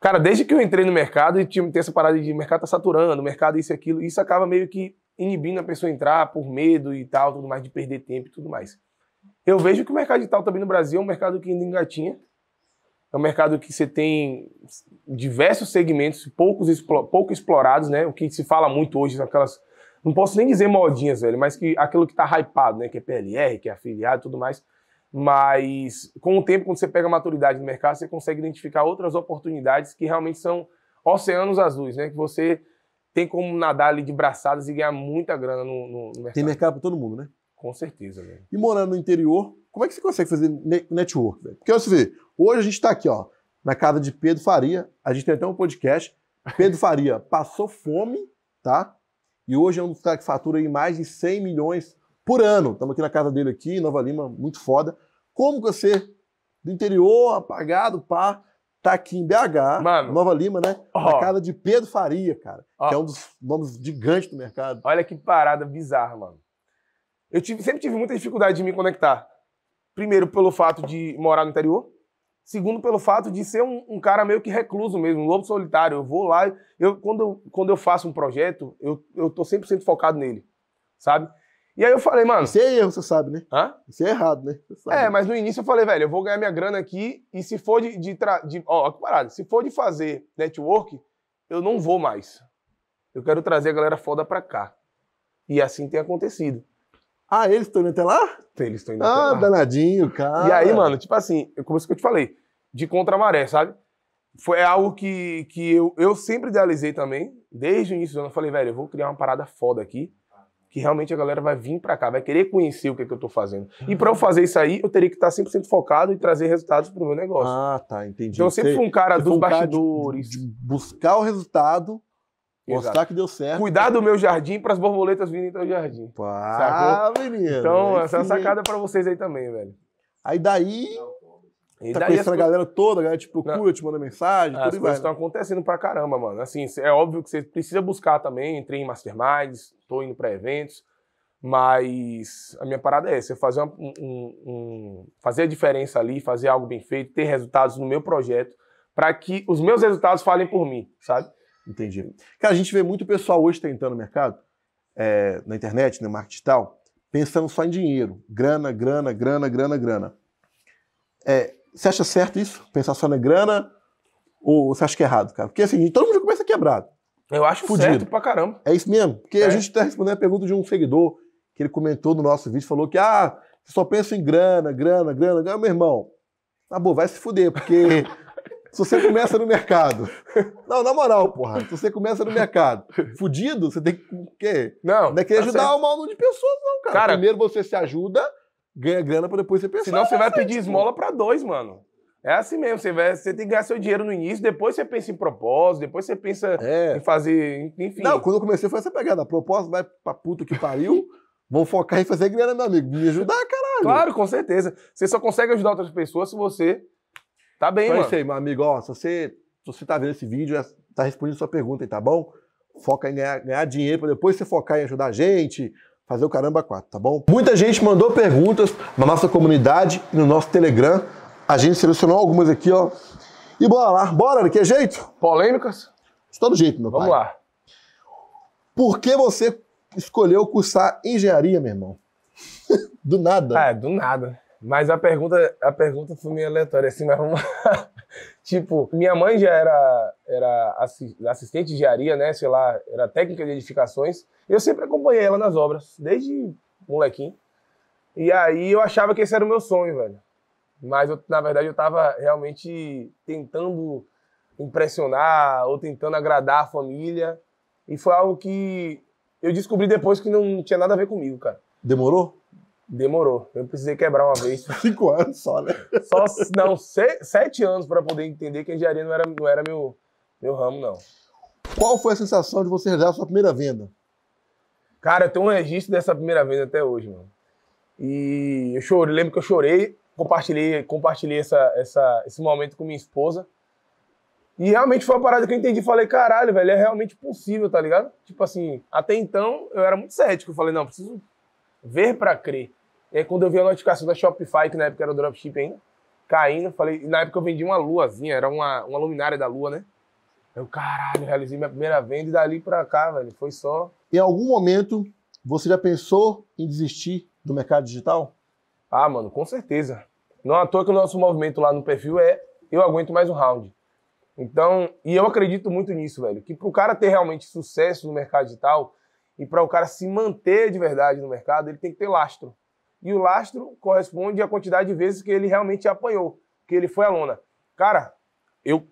Cara, desde que eu entrei no mercado, e tinha essa parada de mercado está saturando, mercado isso e aquilo, isso acaba meio que inibindo a pessoa entrar por medo e tal, tudo mais, de perder tempo e tudo mais. Eu vejo que o mercado digital também no Brasil é um mercado que ainda engatinha. É um mercado que você tem diversos segmentos poucos pouco explorados, né? O que se fala muito hoje são aquelas. Não posso nem dizer modinhas, velho, mas que aquilo que tá hypado, né? Que é PLR, que é afiliado e tudo mais. Mas com o tempo, quando você pega a maturidade do mercado, você consegue identificar outras oportunidades que realmente são oceanos azuis, né? Que você tem como nadar ali de braçadas e ganhar muita grana no, no mercado. Tem mercado para todo mundo, né? Com certeza, velho. E morando no interior, como é que você consegue fazer network, velho? Porque você assim, vê, hoje a gente está aqui, ó, na casa de Pedro Faria, a gente tem até um podcast. Pedro Faria passou fome, tá? E hoje é um dos caras que fatura aí mais de 100 milhões por ano. Estamos aqui na casa dele aqui, em Nova Lima, muito foda. Como você, do interior, apagado, pá, tá aqui em BH, Mano, Nova Lima, né? Ó, na casa de Pedro Faria, cara. Ó, que é um dos nomes gigantes do mercado. Olha que parada bizarra, mano. Eu tive, sempre tive muita dificuldade de me conectar. Primeiro, pelo fato de morar no interior. Segundo, pelo fato de ser um, um cara meio que recluso mesmo, um lobo solitário. Eu vou lá, eu, quando, eu, quando eu faço um projeto, eu, eu tô 100% focado nele, sabe? E aí eu falei, mano. Isso é erro, você sabe, né? Hã? Isso é errado, né? É, mas no início eu falei, velho, eu vou ganhar minha grana aqui e se for de. de, de... ó, parada. Se for de fazer network, eu não vou mais. Eu quero trazer a galera foda pra cá. E assim tem acontecido. Ah, eles estão indo até lá? Eles estão indo ah, até lá. Ah, danadinho, cara. E aí, mano, tipo assim, como que eu te falei, de contra maré, sabe? Foi algo que, que eu, eu sempre idealizei também, desde o início do ano. Eu falei, velho, eu vou criar uma parada foda aqui, que realmente a galera vai vir pra cá, vai querer conhecer o que, é que eu tô fazendo. E para eu uhum. fazer isso aí, eu teria que tá estar 100% focado e trazer resultados pro meu negócio. Ah, tá, entendi. Então eu sempre fui um cara dos bastidores. de, de buscar o resultado Mostrar que deu certo. Cuidar do meu jardim para as borboletas virem teu jardim. Pá, sacou? menino. Então, é essa é sacada para vocês aí também, velho. Aí daí. E tá daí conhecendo a galera toda, a galera te tipo, procura, Não. te manda mensagem, as tudo As coisas estão né? acontecendo pra caramba, mano. Assim, é óbvio que você precisa buscar também, entrei em masterminds, tô indo pra eventos, mas a minha parada é essa, fazer, uma, um, um, fazer a diferença ali, fazer algo bem feito, ter resultados no meu projeto, para que os meus resultados falem por mim, sabe? Entendi. Cara, a gente vê muito pessoal hoje tentando no mercado, é, na internet, no né, marketing tal, pensando só em dinheiro. Grana, grana, grana, grana, grana. É, você acha certo isso? Pensar só na grana? Ou você acha que é errado, cara? Porque assim, todo mundo começa quebrado. Eu acho fudido. certo pra caramba. É isso mesmo. Porque é. a gente tá respondendo a pergunta de um seguidor que ele comentou no nosso vídeo, falou que, ah, só pensa em grana, grana, grana, grana. Meu irmão, tá bom, vai se fuder, porque Se você começa no mercado. Não, na moral, porra. Se você começa no mercado fudido, você tem que. O quê? Não. Não é que tá ajudar certo. um mal de pessoas, não, cara. cara. Primeiro você se ajuda, ganha grana pra depois você pensar. Senão você vai pedir tipo... esmola pra dois, mano. É assim mesmo, você, vai, você tem que ganhar seu dinheiro no início, depois você pensa em propósito, depois você pensa é. em fazer, enfim. Não, quando eu comecei foi essa pegada, propósito vai pra puta que pariu, vão focar em fazer grana, meu amigo, me ajudar, caralho. Claro, com certeza. Você só consegue ajudar outras pessoas se você Tá bem, então é mano. É isso aí, meu amigo. Ó, se você, se você tá vendo esse vídeo, é, tá respondendo sua pergunta aí, tá bom? Foca em ganhar, ganhar dinheiro para depois você focar em ajudar a gente, fazer o caramba quatro, tá bom? Muita gente mandou perguntas na nossa comunidade e no nosso Telegram. A gente selecionou algumas aqui, ó. E bora lá, bora, de que jeito? Polêmicas? De todo jeito, meu Vamos pai. Vamos lá. Por que você escolheu cursar engenharia, meu irmão? do nada. É, do nada. Mas a pergunta, a pergunta foi meio aleatória, assim, mas vamos lá. tipo, minha mãe já era, era assistente de engenharia, né? Sei lá, era técnica de edificações. Eu sempre acompanhei ela nas obras, desde molequinho. E aí eu achava que esse era o meu sonho, velho. Mas, eu, na verdade, eu tava realmente tentando impressionar ou tentando agradar a família. E foi algo que eu descobri depois que não tinha nada a ver comigo, cara. Demorou? Demorou. Eu precisei quebrar uma vez. Cinco anos só, né? Só, não, se, sete anos para poder entender que a engenharia não era, não era meu, meu ramo, não. Qual foi a sensação de você realizar a sua primeira venda? Cara, eu tenho um registro dessa primeira venda até hoje, mano. E eu chorei, lembro que eu chorei, compartilhei, compartilhei essa, essa, esse momento com minha esposa. E realmente foi uma parada que eu entendi. Falei, caralho, velho, é realmente possível, tá ligado? Tipo assim, até então eu era muito cético. Eu falei, não, preciso ver para crer. E é, aí, quando eu vi a notificação da Shopify, que na época era o dropship ainda, caindo, falei, na época eu vendi uma luazinha, era uma, uma luminária da lua, né? Eu, caralho, realizei minha primeira venda e dali pra cá, velho, foi só. Em algum momento, você já pensou em desistir do mercado digital? Ah, mano, com certeza. Não é à toa que o nosso movimento lá no perfil é eu aguento mais um round. Então, e eu acredito muito nisso, velho, que pro cara ter realmente sucesso no mercado digital e para o cara se manter de verdade no mercado, ele tem que ter lastro e o lastro corresponde à quantidade de vezes que ele realmente apanhou, que ele foi à lona. Cara, eu,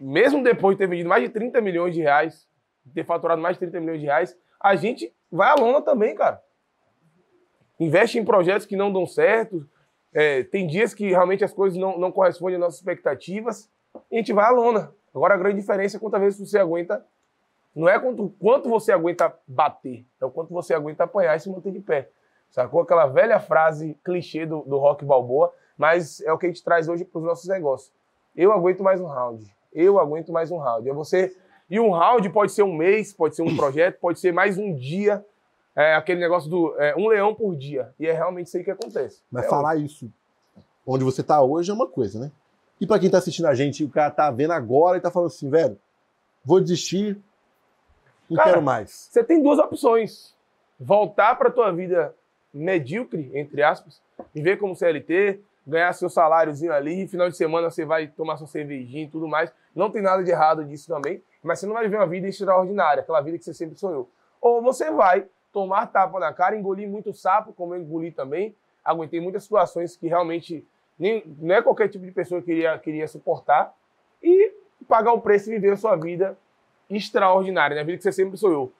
mesmo depois de ter vendido mais de 30 milhões de reais, ter faturado mais de 30 milhões de reais, a gente vai à lona também, cara. Investe em projetos que não dão certo, é, tem dias que realmente as coisas não, não correspondem às nossas expectativas, e a gente vai à lona. Agora a grande diferença é quantas vezes você aguenta, não é quanto, quanto você aguenta bater, é o quanto você aguenta apanhar e se manter de pé. Sacou aquela velha frase clichê do, do rock balboa, mas é o que a gente traz hoje para os nossos negócios. Eu aguento mais um round. Eu aguento mais um round. É você. E um round pode ser um mês, pode ser um projeto, pode ser mais um dia. É aquele negócio do é, um leão por dia. E é realmente isso aí que acontece. Mas é falar hoje. isso onde você está hoje é uma coisa, né? E para quem está assistindo a gente, o cara tá vendo agora e tá falando assim, velho, vou desistir, não cara, quero mais. Você tem duas opções: voltar para tua vida medíocre, entre aspas, viver como CLT, ganhar seu saláriozinho ali, final de semana você vai tomar sua cervejinha e tudo mais. Não tem nada de errado disso também, mas você não vai viver uma vida extraordinária, aquela vida que você sempre sonhou. Ou você vai tomar tapa na cara, engolir muito sapo, como eu engoli também. Aguentei muitas situações que realmente nem, não é qualquer tipo de pessoa que queria, queria suportar. E pagar o preço e viver a sua vida extraordinária, né? a vida que você sempre sonhou.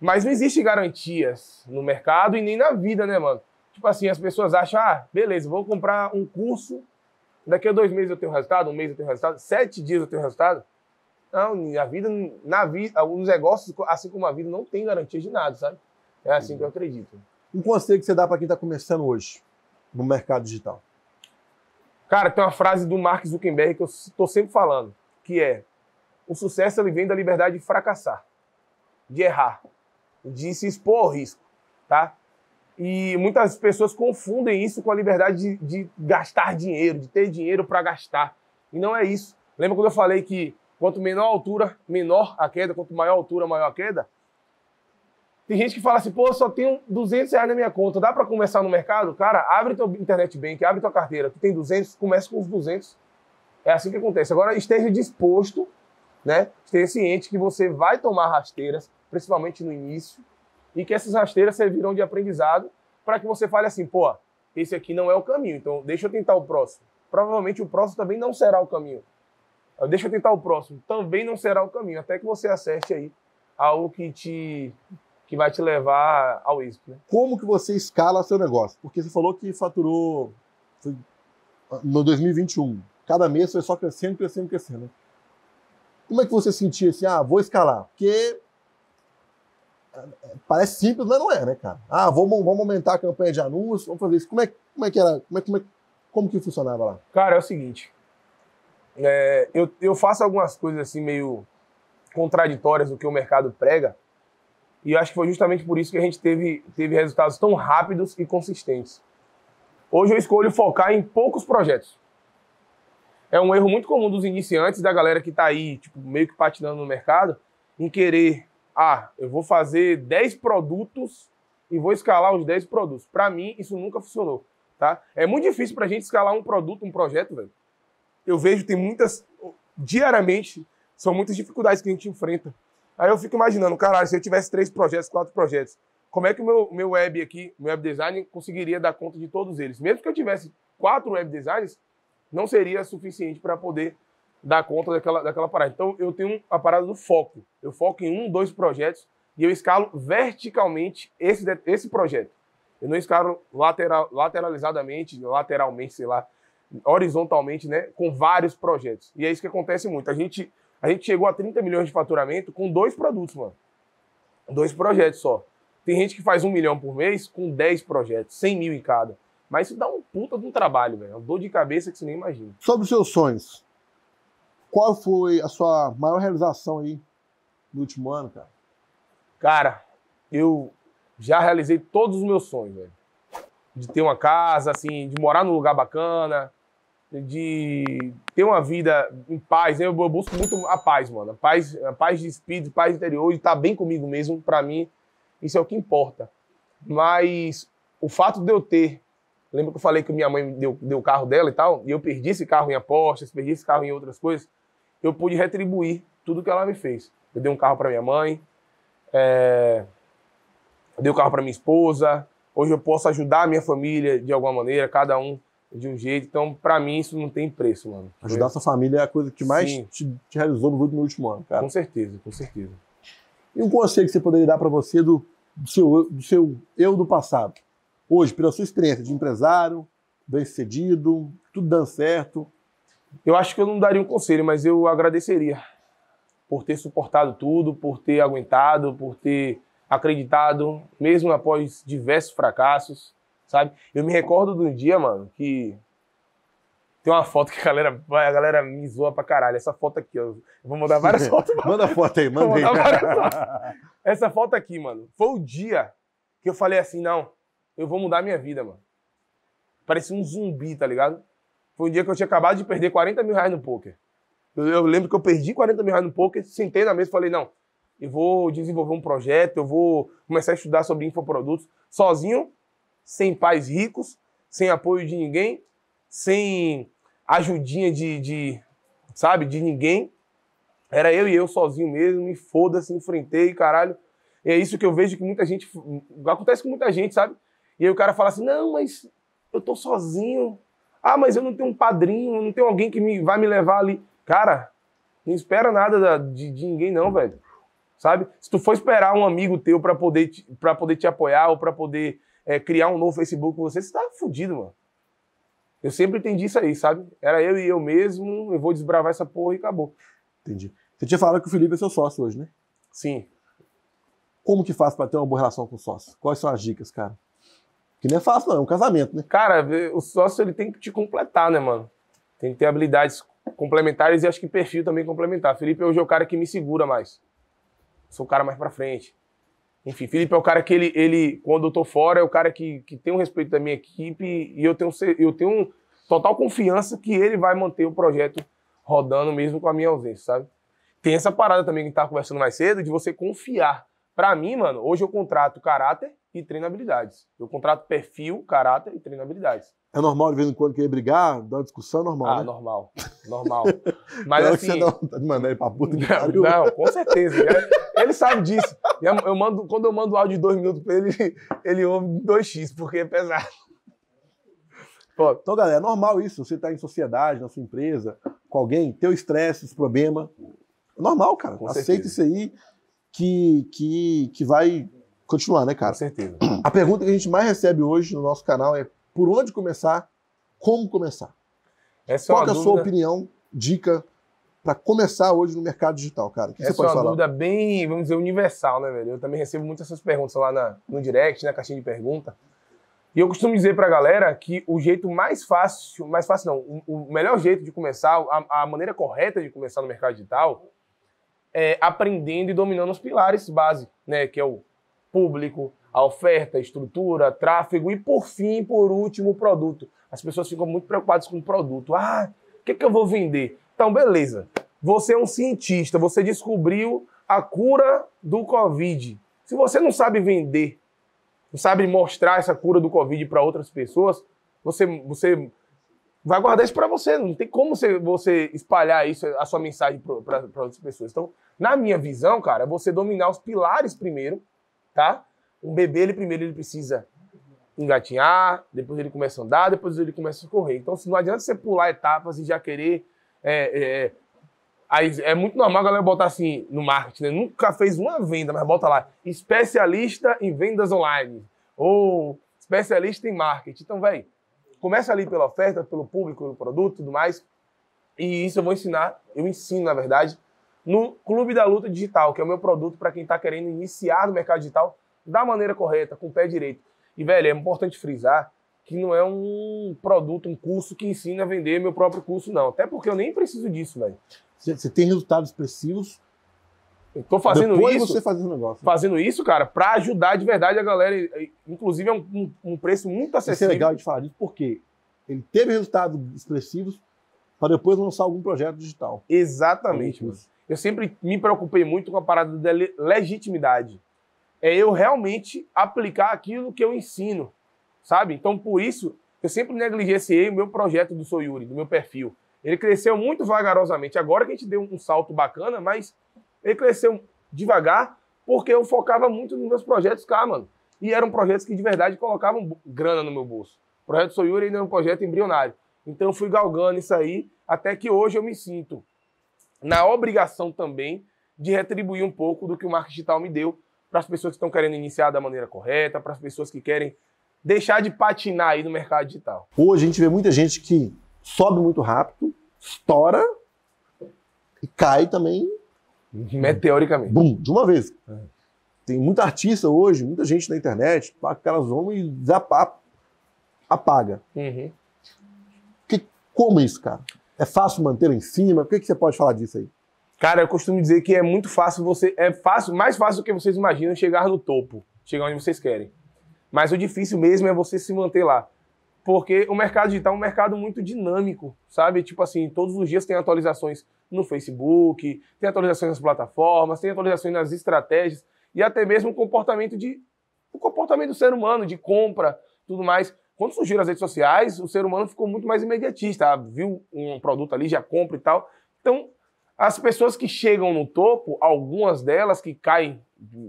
Mas não existe garantias no mercado e nem na vida, né, mano? Tipo assim, as pessoas acham, ah, beleza, vou comprar um curso, daqui a dois meses eu tenho resultado, um mês eu tenho resultado, sete dias eu tenho resultado. Não, a vida, na vida, os negócios, assim como a vida, não tem garantia de nada, sabe? É assim que eu acredito. Um conselho que você dá para quem está começando hoje no mercado digital? Cara, tem uma frase do Mark Zuckerberg que eu estou sempre falando, que é: o sucesso ele vem da liberdade de fracassar, de errar de se expor ao risco, tá? E muitas pessoas confundem isso com a liberdade de, de gastar dinheiro, de ter dinheiro para gastar. E não é isso. Lembra quando eu falei que quanto menor a altura, menor a queda, quanto maior a altura, maior a queda? Tem gente que fala assim, pô, eu só tenho 200 reais na minha conta, dá para começar no mercado? Cara, abre teu internet bank, abre tua carteira, tu tem 200, começa com os 200. É assim que acontece. Agora, esteja disposto, né? Esteja ciente que você vai tomar rasteiras, principalmente no início, e que essas rasteiras servirão de aprendizado para que você fale assim, pô, esse aqui não é o caminho, então deixa eu tentar o próximo. Provavelmente o próximo também não será o caminho. Deixa eu tentar o próximo, também não será o caminho, até que você acerte aí algo que te que vai te levar ao êxito. Né? Como que você escala seu negócio? Porque você falou que faturou no 2021. Cada mês foi só crescendo, crescendo, crescendo. Né? Como é que você sentia assim, ah, vou escalar? Porque parece simples, mas não é, né, cara? Ah, vamos, vamos aumentar a campanha de anúncios, vamos fazer isso. Como é, como é que era? Como, é, como, é, como que funcionava lá? Cara, é o seguinte. É, eu, eu faço algumas coisas assim meio contraditórias do que o mercado prega. E eu acho que foi justamente por isso que a gente teve, teve resultados tão rápidos e consistentes. Hoje eu escolho focar em poucos projetos. É um erro muito comum dos iniciantes, da galera que está aí, tipo, meio que patinando no mercado, em querer ah, eu vou fazer 10 produtos e vou escalar os 10 produtos. Para mim, isso nunca funcionou, tá? É muito difícil para a gente escalar um produto, um projeto, velho. Eu vejo tem muitas diariamente são muitas dificuldades que a gente enfrenta. Aí eu fico imaginando, caralho, se eu tivesse três projetos, quatro projetos, como é que o meu, meu web aqui, meu web design, conseguiria dar conta de todos eles? Mesmo que eu tivesse quatro web designs, não seria suficiente para poder dar conta daquela, daquela parada. Então, eu tenho a parada do foco. Eu foco em um, dois projetos e eu escalo verticalmente esse, esse projeto. Eu não escalo lateral, lateralizadamente, lateralmente, sei lá, horizontalmente, né? Com vários projetos. E é isso que acontece muito. A gente, a gente chegou a 30 milhões de faturamento com dois produtos, mano. Dois projetos só. Tem gente que faz um milhão por mês com 10 projetos, 100 mil em cada. Mas isso dá um puta de um trabalho, velho. É uma dor de cabeça que você nem imagina. Sobre os seus sonhos. Qual foi a sua maior realização aí no último ano, cara? Cara, eu já realizei todos os meus sonhos, velho. De ter uma casa, assim, de morar num lugar bacana, de ter uma vida em paz. Eu busco muito a paz, mano. A paz, a paz de espírito, paz interior, de estar tá bem comigo mesmo, para mim, isso é o que importa. Mas o fato de eu ter. Lembra que eu falei que minha mãe deu o carro dela e tal? E eu perdi esse carro em apostas, perdi esse carro em outras coisas eu pude retribuir tudo que ela me fez. Eu dei um carro para minha mãe, é... eu dei um carro para minha esposa. Hoje eu posso ajudar a minha família de alguma maneira, cada um de um jeito. Então, para mim, isso não tem preço, mano. Ajudar sua família é a coisa que mais te, te, realizou no último ano, cara. Com certeza, com certeza. E um conselho que você poderia dar para você do, do, seu, do seu eu do passado? Hoje, pela sua experiência de empresário, bem-sucedido, tudo dando certo, eu acho que eu não daria um conselho, mas eu agradeceria por ter suportado tudo, por ter aguentado, por ter acreditado, mesmo após diversos fracassos, sabe? Eu me recordo de um dia, mano, que tem uma foto que a galera, a galera me zoa pra caralho. Essa foto aqui, ó. Eu vou mandar várias fotos. Mano. Manda foto aí, manda aí. Essa foto aqui, mano, foi o dia que eu falei assim, não, eu vou mudar minha vida, mano. Parecia um zumbi, tá ligado? Foi um dia que eu tinha acabado de perder 40 mil reais no poker. Eu, eu lembro que eu perdi 40 mil reais no poker, sentei na mesa e falei, não, eu vou desenvolver um projeto, eu vou começar a estudar sobre infoprodutos sozinho, sem pais ricos, sem apoio de ninguém, sem ajudinha de, de sabe, de ninguém. Era eu e eu sozinho mesmo, e foda-se, enfrentei, caralho. E é isso que eu vejo que muita gente. Acontece com muita gente, sabe? E aí o cara fala assim: não, mas eu tô sozinho. Ah, mas eu não tenho um padrinho, não tenho alguém que me, vai me levar ali. Cara, não espera nada da, de, de, ninguém não, velho. Sabe? Se tu for esperar um amigo teu para poder, te, pra poder te apoiar ou para poder é, criar um novo Facebook com você, você tá fudido, mano. Eu sempre entendi isso aí, sabe? Era eu e eu mesmo, eu vou desbravar essa porra e acabou. Entendi. Você tinha falado que o Felipe é seu sócio hoje, né? Sim. Como que faz para ter uma boa relação com o sócio? Quais são as dicas, cara? Que não é fácil, não, é um casamento, né? Cara, o sócio ele tem que te completar, né, mano? Tem que ter habilidades complementares e acho que perfil também complementar. Felipe hoje é o cara que me segura mais. Sou o cara mais pra frente. Enfim, Felipe é o cara que ele, ele quando eu tô fora, é o cara que, que tem o um respeito da minha equipe e eu tenho, eu tenho total confiança que ele vai manter o projeto rodando mesmo com a minha ausência, sabe? Tem essa parada também que a gente tava conversando mais cedo de você confiar para mim, mano, hoje eu contrato caráter e treinabilidades. Eu contrato perfil, caráter e treinabilidades. É normal de vez em quando querer brigar, dar uma discussão, é normal. Ah, né? normal. Normal. Mas claro assim. Você não tá de ele pra puta de não, não, com certeza. Ele é, sabe disso. Eu mando, quando eu mando o áudio de dois minutos pra ele, ele ouve 2x, porque é pesado. então, galera, é normal isso. Você tá em sociedade, na sua empresa, com alguém, teu estresse, os problemas. Normal, cara. Aceita isso aí que, que, que vai continuar, né, cara? Com certeza. A pergunta que a gente mais recebe hoje no nosso canal é por onde começar, como começar. Essa é Qual é, é a dúvida... sua opinião, dica para começar hoje no mercado digital, cara? que Essa você é pode é uma falar? dúvida bem, vamos dizer, universal, né, velho? Eu também recebo muitas essas perguntas lá na, no direct, na caixinha de pergunta. E eu costumo dizer para a galera que o jeito mais fácil, mais fácil não, o melhor jeito de começar, a, a maneira correta de começar no mercado digital é, aprendendo e dominando os pilares base, né? Que é o público, a oferta, a estrutura, tráfego e, por fim, por último, o produto. As pessoas ficam muito preocupadas com o produto. Ah, o que, é que eu vou vender? Então, beleza. Você é um cientista, você descobriu a cura do Covid. Se você não sabe vender, não sabe mostrar essa cura do Covid para outras pessoas, você, você vai guardar isso para você. Não tem como você, você espalhar isso, a sua mensagem para outras pessoas. Então, na minha visão, cara, é você dominar os pilares primeiro, tá? Um bebê, ele primeiro ele precisa engatinhar, depois ele começa a andar, depois ele começa a correr. Então, não adianta você pular etapas e já querer. É, é, é, aí é muito normal a galera botar assim no marketing, né? Nunca fez uma venda, mas bota lá, especialista em vendas online. Ou especialista em marketing. Então, velho, começa ali pela oferta, pelo público, pelo produto tudo mais. E isso eu vou ensinar, eu ensino, na verdade, no Clube da Luta Digital, que é o meu produto para quem está querendo iniciar no mercado digital da maneira correta, com o pé direito. E, velho, é importante frisar que não é um produto, um curso que ensina a vender meu próprio curso, não. Até porque eu nem preciso disso, velho. Você tem resultados expressivos eu Estou fazendo Depois isso. você fazendo negócio. Fazendo isso, cara, para ajudar de verdade a galera. Inclusive, é um, um preço muito acessível. Isso é legal de falar disso, porque ele teve resultados expressivos para depois lançar algum projeto digital. Exatamente. mano eu sempre me preocupei muito com a parada da legitimidade. É eu realmente aplicar aquilo que eu ensino, sabe? Então, por isso, eu sempre negligenciei o meu projeto do Soyuri, do meu perfil. Ele cresceu muito vagarosamente. Agora que a gente deu um salto bacana, mas ele cresceu devagar porque eu focava muito nos meus projetos cá, mano. E eram projetos que de verdade colocavam grana no meu bolso. O projeto Soyuri ainda era um projeto embrionário. Então, eu fui galgando isso aí até que hoje eu me sinto na obrigação também de retribuir um pouco do que o marketing digital me deu para as pessoas que estão querendo iniciar da maneira correta, para as pessoas que querem deixar de patinar aí no mercado digital. Hoje a gente vê muita gente que sobe muito rápido, estoura e cai também uhum. meteoricamente. Bum, de uma vez. É. Tem muita artista hoje, muita gente na internet, aquelas elas vão e apaga. Uhum. Que, como isso, cara? É fácil mantê-lo em cima? O que, que você pode falar disso aí? Cara, eu costumo dizer que é muito fácil você. É fácil, mais fácil do que vocês imaginam chegar no topo, chegar onde vocês querem. Mas o difícil mesmo é você se manter lá. Porque o mercado digital é um mercado muito dinâmico, sabe? Tipo assim, todos os dias tem atualizações no Facebook, tem atualizações nas plataformas, tem atualizações nas estratégias e até mesmo o comportamento de o comportamento do ser humano de compra, tudo mais. Quando surgiram as redes sociais, o ser humano ficou muito mais imediatista, ah, viu um produto ali, já compra e tal. Então, as pessoas que chegam no topo, algumas delas que caem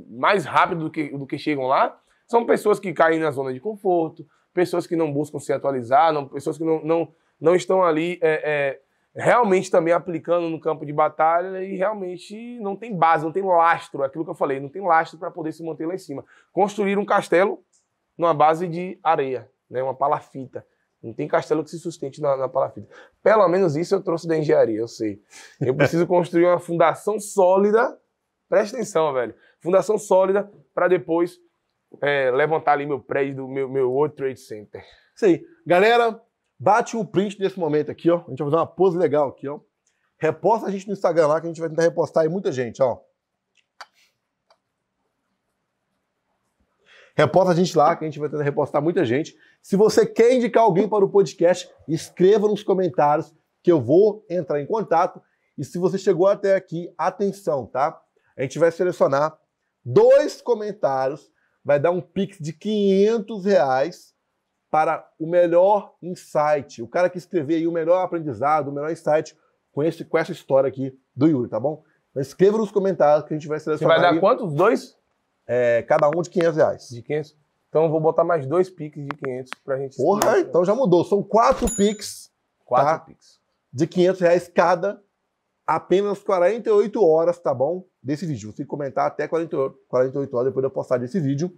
mais rápido do que, do que chegam lá, são pessoas que caem na zona de conforto, pessoas que não buscam se atualizar, não, pessoas que não, não, não estão ali é, é, realmente também aplicando no campo de batalha e realmente não tem base, não tem lastro, aquilo que eu falei, não tem lastro para poder se manter lá em cima. Construir um castelo numa base de areia né? Uma palafita. Não tem castelo que se sustente na, na palafita. Pelo menos isso eu trouxe da engenharia, eu sei. Eu preciso construir uma fundação sólida. Presta atenção, velho. Fundação sólida para depois é, levantar ali meu prédio do meu, meu World Trade Center. Isso aí. Galera, bate o print nesse momento aqui, ó. A gente vai fazer uma pose legal aqui, ó. Reposta a gente no Instagram lá que a gente vai tentar repostar aí muita gente, ó. Reposta a gente lá, que a gente vai tentar repostar muita gente. Se você quer indicar alguém para o podcast, escreva nos comentários que eu vou entrar em contato. E se você chegou até aqui, atenção, tá? A gente vai selecionar dois comentários, vai dar um pix de 500 reais para o melhor insight. O cara que escrever aí o melhor aprendizado, o melhor insight com, esse, com essa história aqui do Yuri, tá bom? Então, escreva nos comentários que a gente vai selecionar. Você vai dar aí. quantos? Dois? é, cada um de 500 reais. De 500? Então vou botar mais dois piques de 500 pra gente... Porra, então já mudou. São quatro piques. Quatro tá? piques. De 500 reais cada, apenas 48 horas, tá bom? Desse vídeo. Você tem que comentar até 48, horas depois de eu postar desse vídeo.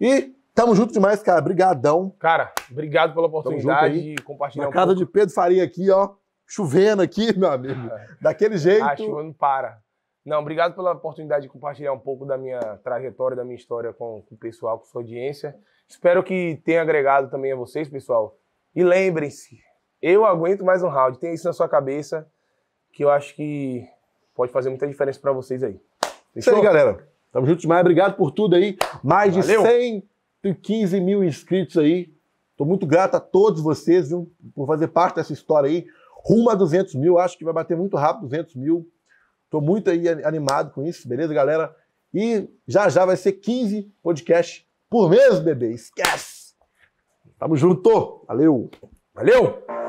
E Tamo junto demais, cara. Brigadão. Cara, obrigado pela oportunidade de compartilhar Na um casa pouco. de Pedro Faria aqui, ó. Chovendo aqui, meu amigo. Daquele jeito. A chuva não para. Não, obrigado pela oportunidade de compartilhar um pouco da minha trajetória, da minha história com, com o pessoal, com sua audiência. Espero que tenha agregado também a vocês, pessoal. E lembrem-se, eu aguento mais um round. Tenha isso na sua cabeça, que eu acho que pode fazer muita diferença para vocês aí. É isso aí, galera. Tamo junto demais. Obrigado por tudo aí. Mais Valeu. de 115 mil inscritos aí. Tô muito grato a todos vocês viu, por fazer parte dessa história aí. Rumo a 200 mil. Acho que vai bater muito rápido 200 mil. Estou muito aí animado com isso, beleza, galera? E já já vai ser 15 podcasts por mês, bebê. Esquece! Tamo junto! Valeu! Valeu!